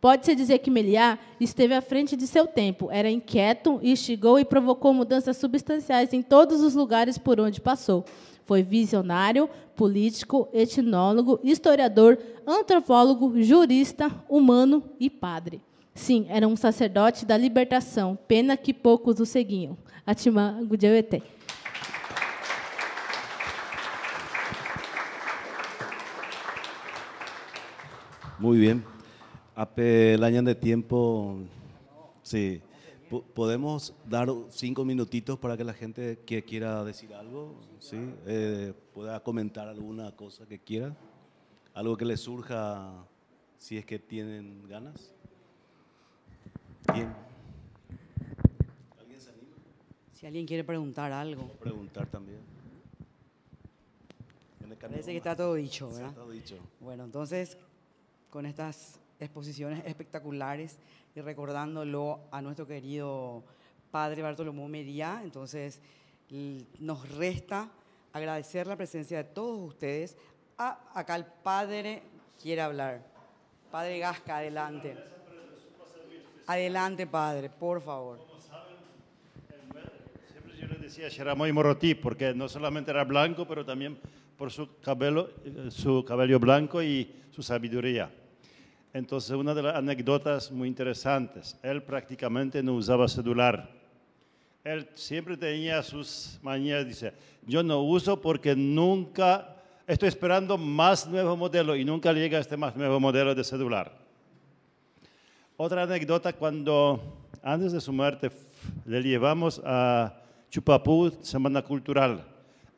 Pode-se dizer que Meliá esteve à frente de seu tempo, era inquieto, instigou e provocou mudanças substanciais em todos os lugares por onde passou. Foi visionário, político, etnólogo, historiador, antropólogo, jurista, humano e padre. Sim, era um sacerdote da libertação, pena que poucos o seguiam. Atimã de Muy bien. el año de tiempo, sí. ¿Podemos dar cinco minutitos para que la gente que quiera decir algo, ¿sí? Eh, pueda comentar alguna cosa que quiera? ¿Algo que les surja si es que tienen ganas? Bien. ¿Alguien se anima? Si alguien quiere preguntar algo. preguntar también. Parece que está todo dicho, ¿verdad? Está todo dicho. Bueno, entonces con estas exposiciones espectaculares y recordándolo a nuestro querido padre Bartolomé Mería. Entonces, nos resta agradecer la presencia de todos ustedes. Ah, acá el padre quiere hablar. Padre Gasca, adelante. Adelante, padre, por favor. siempre yo les decía, Sheramoy Morotí, porque no solamente era blanco, pero también por su cabello, eh, su cabello blanco y su sabiduría. Entonces, una de las anécdotas muy interesantes, él prácticamente no usaba celular. Él siempre tenía sus manías, dice, yo no uso porque nunca, estoy esperando más nuevo modelo y nunca llega este más nuevo modelo de celular. Otra anécdota, cuando antes de su muerte le llevamos a Chupapú, Semana Cultural.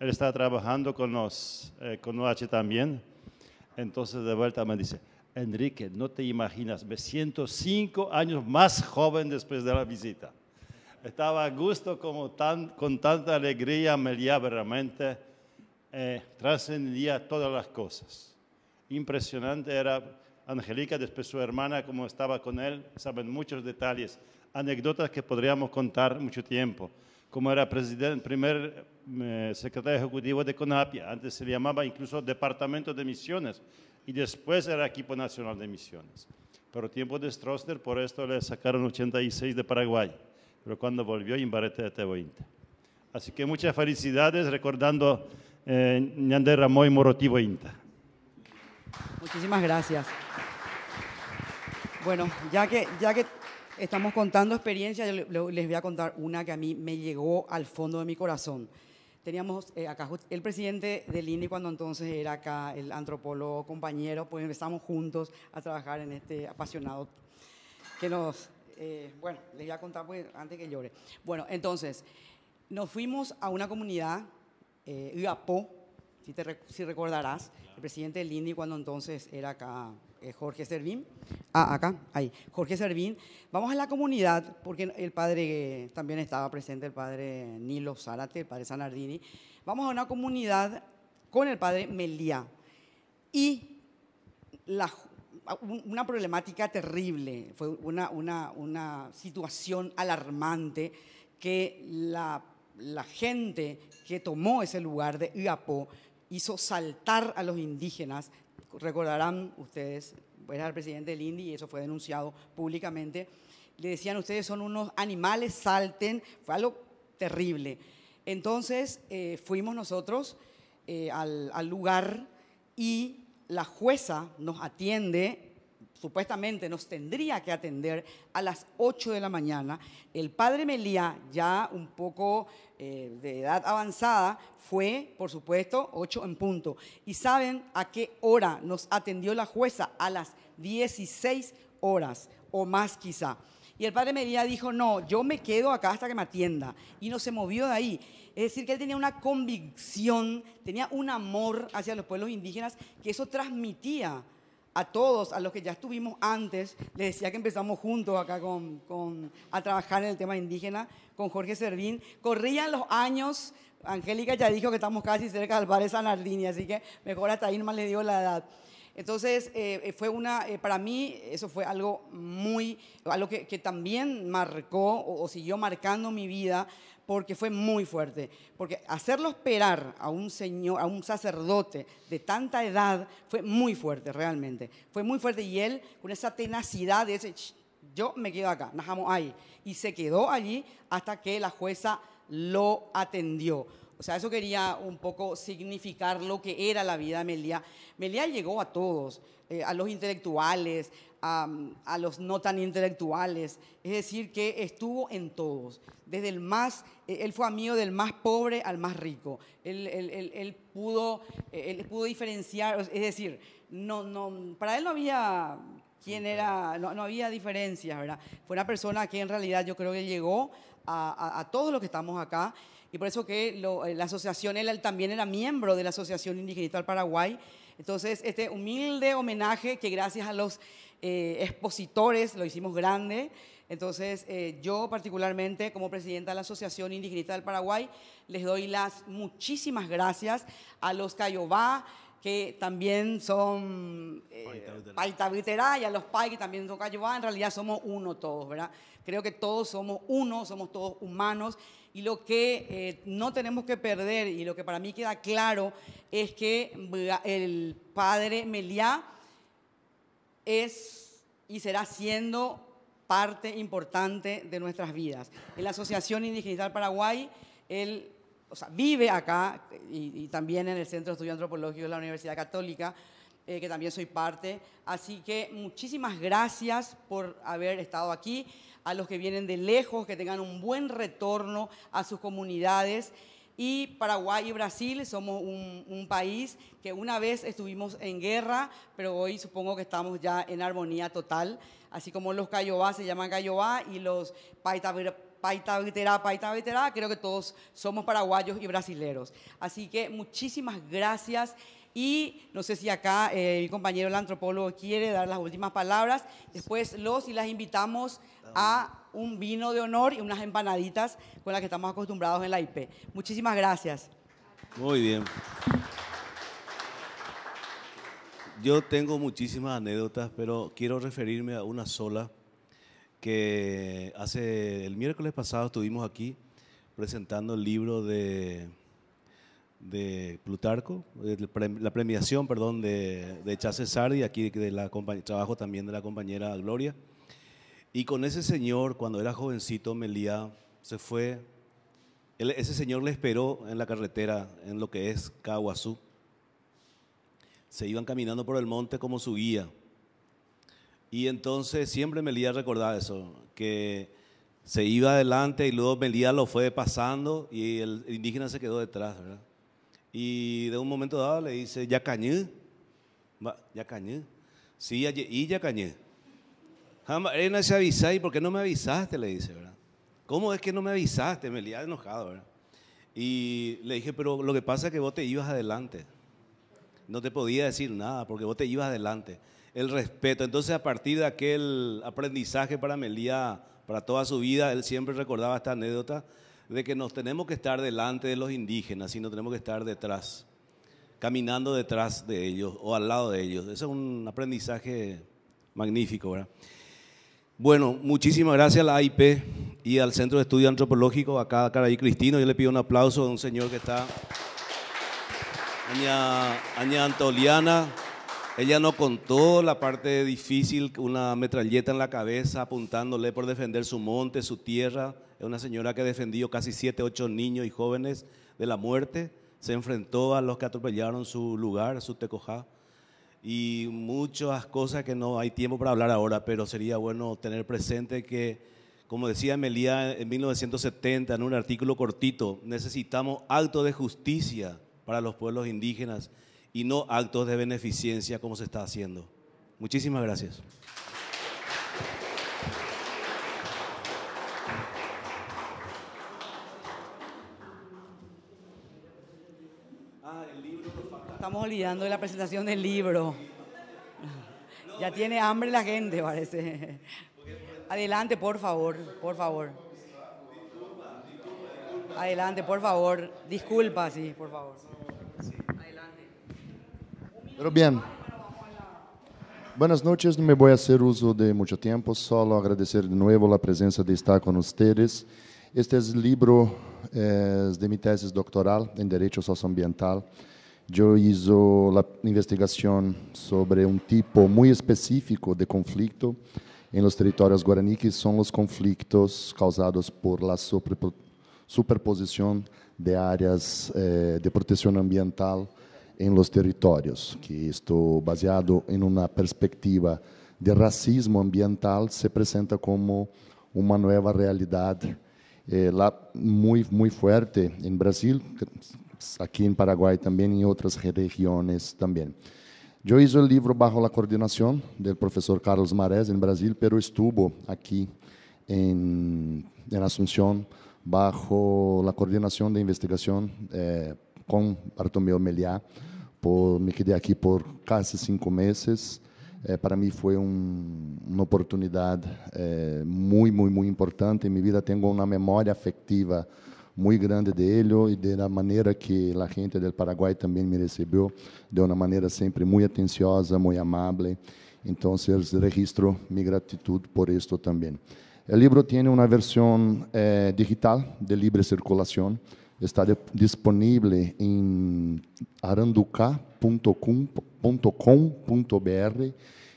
Él estaba trabajando con los, eh, con OH también. Entonces de vuelta me dice, Enrique, no te imaginas, me siento cinco años más joven después de la visita. Estaba a gusto con tanta alegría, me liaba realmente, eh, trascendía todas las cosas. Impresionante era Angélica, después su hermana, como estaba con él, saben muchos detalles, anécdotas que podríamos contar mucho tiempo. Como era presidente, primer eh, secretario ejecutivo de CONAPIA, antes se llamaba incluso Departamento de Misiones, y después era equipo nacional de misiones. Pero tiempo de Stroessner, por esto le sacaron 86 de Paraguay. Pero cuando volvió, Imbarete de 20. Así que muchas felicidades recordando eh, Ñander Ramoy Morotivo Inta. Muchísimas gracias. Bueno, ya que, ya que estamos contando experiencias, les voy a contar una que a mí me llegó al fondo de mi corazón teníamos eh, acá el presidente del INDI cuando entonces era acá el antropólogo compañero, pues empezamos juntos a trabajar en este apasionado que nos, eh, bueno, les voy a contar pues, antes que llore. Bueno, entonces, nos fuimos a una comunidad, eh, si, te, si recordarás, el presidente del INDI cuando entonces era acá eh, Jorge Servín. Ah, acá, ahí. Jorge Servín. Vamos a la comunidad, porque el padre también estaba presente, el padre Nilo Zárate, el padre Sanardini. Vamos a una comunidad con el padre Melía. Y una problemática terrible, fue una, una, situación alarmante que la, la gente que tomó ese lugar de Iapó hizo saltar a los indígenas recordarán ustedes, era el presidente del INDI y eso fue denunciado públicamente, le decían ustedes son unos animales, salten, fue algo terrible. Entonces eh, fuimos nosotros eh, al, al lugar y la jueza nos atiende supuestamente nos tendría que atender a las 8 de la mañana. El padre Melía, ya un poco eh, de edad avanzada, fue, por supuesto, 8 en punto. ¿Y saben a qué hora nos atendió la jueza? A las 16 horas o más quizá. Y el padre Melía dijo, no, yo me quedo acá hasta que me atienda. Y no se movió de ahí. Es decir, que él tenía una convicción, tenía un amor hacia los pueblos indígenas que eso transmitía a todos, a los que ya estuvimos antes, les decía que empezamos juntos acá con, a trabajar en el tema indígena con Jorge Servín. Corrían los años, Angélica ya dijo que estamos casi cerca del bar de San así que mejor hasta ahí le dio la edad. Entonces, eh, fue una, eh, para mí, eso fue algo muy, algo que, también marcó o, siguió marcando mi vida, porque fue muy fuerte. Porque hacerlo esperar a un señor, a un sacerdote de tanta edad, fue muy fuerte, realmente. Fue muy fuerte y él, con esa tenacidad de ese, yo me quedo acá, najamo ahí. Y se quedó allí hasta que la jueza lo atendió. O sea, eso quería un poco significar lo que era la vida de Meliá. Meliá llegó a todos, eh, a los intelectuales, a, los no tan intelectuales. Es decir, que estuvo en todos. Desde el más, eh, él fue amigo del más pobre al más rico. Él, él, él, él pudo, eh, diferenciar, es decir, no, no, para él no había quién era, no, había diferencias, ¿verdad? Fue una persona que en realidad yo creo que llegó a, a todos los que estamos acá y por eso que eh, la asociación, él, también era miembro de la Asociación Indigenista del Paraguay. Entonces, este humilde homenaje que gracias a los eh, expositores lo hicimos grande. Entonces, eh, yo particularmente, como presidenta de la Asociación Indigenista del Paraguay, les doy las muchísimas gracias a los Cayobá, que también son eh, Paitaviterá, y a los Pai, que también son Cayobá. En realidad somos uno todos, ¿verdad? Creo que todos somos uno, somos todos humanos y lo que eh, no tenemos que perder y lo que para mí queda claro es que eh, el padre Meliá es y será siendo parte importante de nuestras vidas. En la Asociación Indigenital Paraguay, él vive acá eh, y, y, también en el Centro de Estudios Antropológicos de la Universidad Católica, eh, que también soy parte. Así que muchísimas gracias por haber estado aquí, a los que vienen de lejos, que tengan un buen retorno a sus comunidades. Y Paraguay y Brasil somos un, país que una vez estuvimos en guerra, pero hoy supongo que estamos ya en armonía total. Así como los Cayobá se llaman Cayobá y los Paita, paitabiterá, creo que todos somos paraguayos y brasileros. Así que muchísimas gracias. Y no sé si acá eh, mi compañero el antropólogo quiere dar las últimas palabras. Después los y las invitamos a un vino de honor y unas empanaditas con las que estamos acostumbrados en la IP. Muchísimas gracias. Muy bien. Yo tengo muchísimas anécdotas, pero quiero referirme a una sola que hace el miércoles pasado estuvimos aquí presentando el libro de de Plutarco, eh, la premiación, perdón, de, de Chase Sardi, aquí de la trabajo también de la compañera Gloria. Y con ese señor, cuando era jovencito, Melía se fue, ese señor le esperó en la carretera, en lo que es Caguazú. Se iban caminando por el monte como su guía. Y entonces siempre Melía recordaba eso, que se iba adelante y luego Melía lo fue pasando y el indígena se quedó detrás, ¿verdad? Y de un momento dado le dice, ya cañé? ya cañé Sí, y ya él no se y ¿por qué no me avisaste? Le dice, ¿verdad? ¿Cómo es que no me avisaste? melía enojado, ¿verdad? Y le dije, pero lo que pasa es que vos te ibas adelante. No te podía decir nada porque vos te ibas adelante. El respeto. Entonces, a partir de aquel aprendizaje para Melía, para toda su vida, él siempre recordaba esta anécdota de que nos tenemos que estar delante de los indígenas y no tenemos que estar detrás, caminando detrás de ellos o al lado de ellos. Ese es un aprendizaje magnífico, ¿verdad? Bueno, muchísimas gracias a la IP y al Centro de Estudio Antropológico, acá a Caray Cristino. Yo le pido un aplauso a un señor que está, Aña, Aña Antoliana. Ella no contó la parte difícil, una metralleta en la cabeza apuntándole por defender su monte, su tierra es una señora que defendió casi siete, ocho niños y jóvenes de la muerte, se enfrentó a los que atropellaron su lugar, su tecojá, y muchas cosas que no hay tiempo para hablar ahora, pero sería bueno tener presente que, como decía Melía en 1970, en un artículo cortito, necesitamos actos de justicia para los pueblos indígenas y no actos de beneficencia como se está haciendo. Muchísimas gracias. Ah, Estamos olvidando de la presentación del libro. Ya tiene hambre la gente, parece. Adelante, por favor, por favor. Adelante, por favor. Disculpa, sí, por favor. Pero bien. Buenas noches, no me voy a hacer uso de mucho tiempo, solo agradecer de nuevo la presencia de estar con ustedes. Este é o livro eh, de minha tese doctoral em Direito Socioambiental. Eu fiz a investigação sobre um tipo muito específico de conflito em los territórios guarani, que são os conflitos causados por la superposição de áreas eh, de proteção ambiental em los territórios, que estou baseado em uma perspectiva de racismo ambiental se apresenta como uma nova realidade Eh, la muy, muy fuerte en Brasil, pues, aquí en Paraguay también y en otras regiones también. Yo hice el libro bajo la coordinación del profesor Carlos Marés en Brasil, pero estuvo aquí en, en Asunción bajo la coordinación de investigación eh, con Bartomeu Meliá. Por, me quedé aquí por casi cinco meses é, para mim foi um, uma oportunidade é, muito, muito, muito importante. Em minha vida tenho uma memória afetiva muito grande dele e da maneira que a gente do Paraguai também me recebeu, de uma maneira sempre muito atenciosa, muito amável. Então, registro minha gratidão por isto também. O livro tem uma versão é, digital de livre circulação está disponible en aranduca.com.br,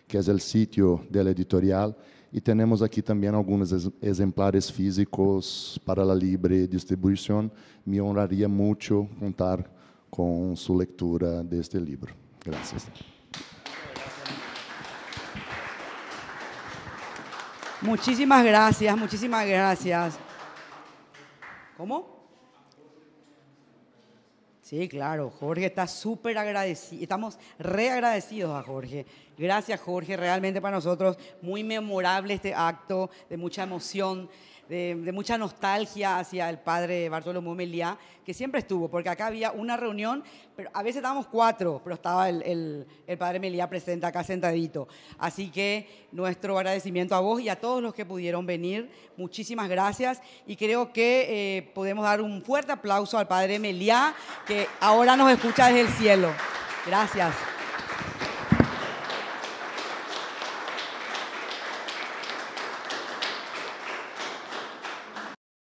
que es el sitio de la editorial. Y tenemos aquí también algunos ejemplares físicos para la libre distribución. Me honraría mucho contar con su lectura de este libro. Gracias. Muchísimas gracias, muchísimas gracias. ¿Cómo? Sí, claro, Jorge está súper agradecido, estamos re agradecidos a Jorge. Gracias Jorge, realmente para nosotros muy memorable este acto, de mucha emoción de, mucha nostalgia hacia el padre Bartolomé Meliá, que siempre estuvo, porque acá había una reunión, pero a veces estábamos cuatro, pero estaba el, padre Meliá presente acá sentadito. Así que nuestro agradecimiento a vos y a todos los que pudieron venir. Muchísimas gracias y creo que eh, podemos dar un fuerte aplauso al padre Meliá, que ahora nos escucha desde el cielo. Gracias.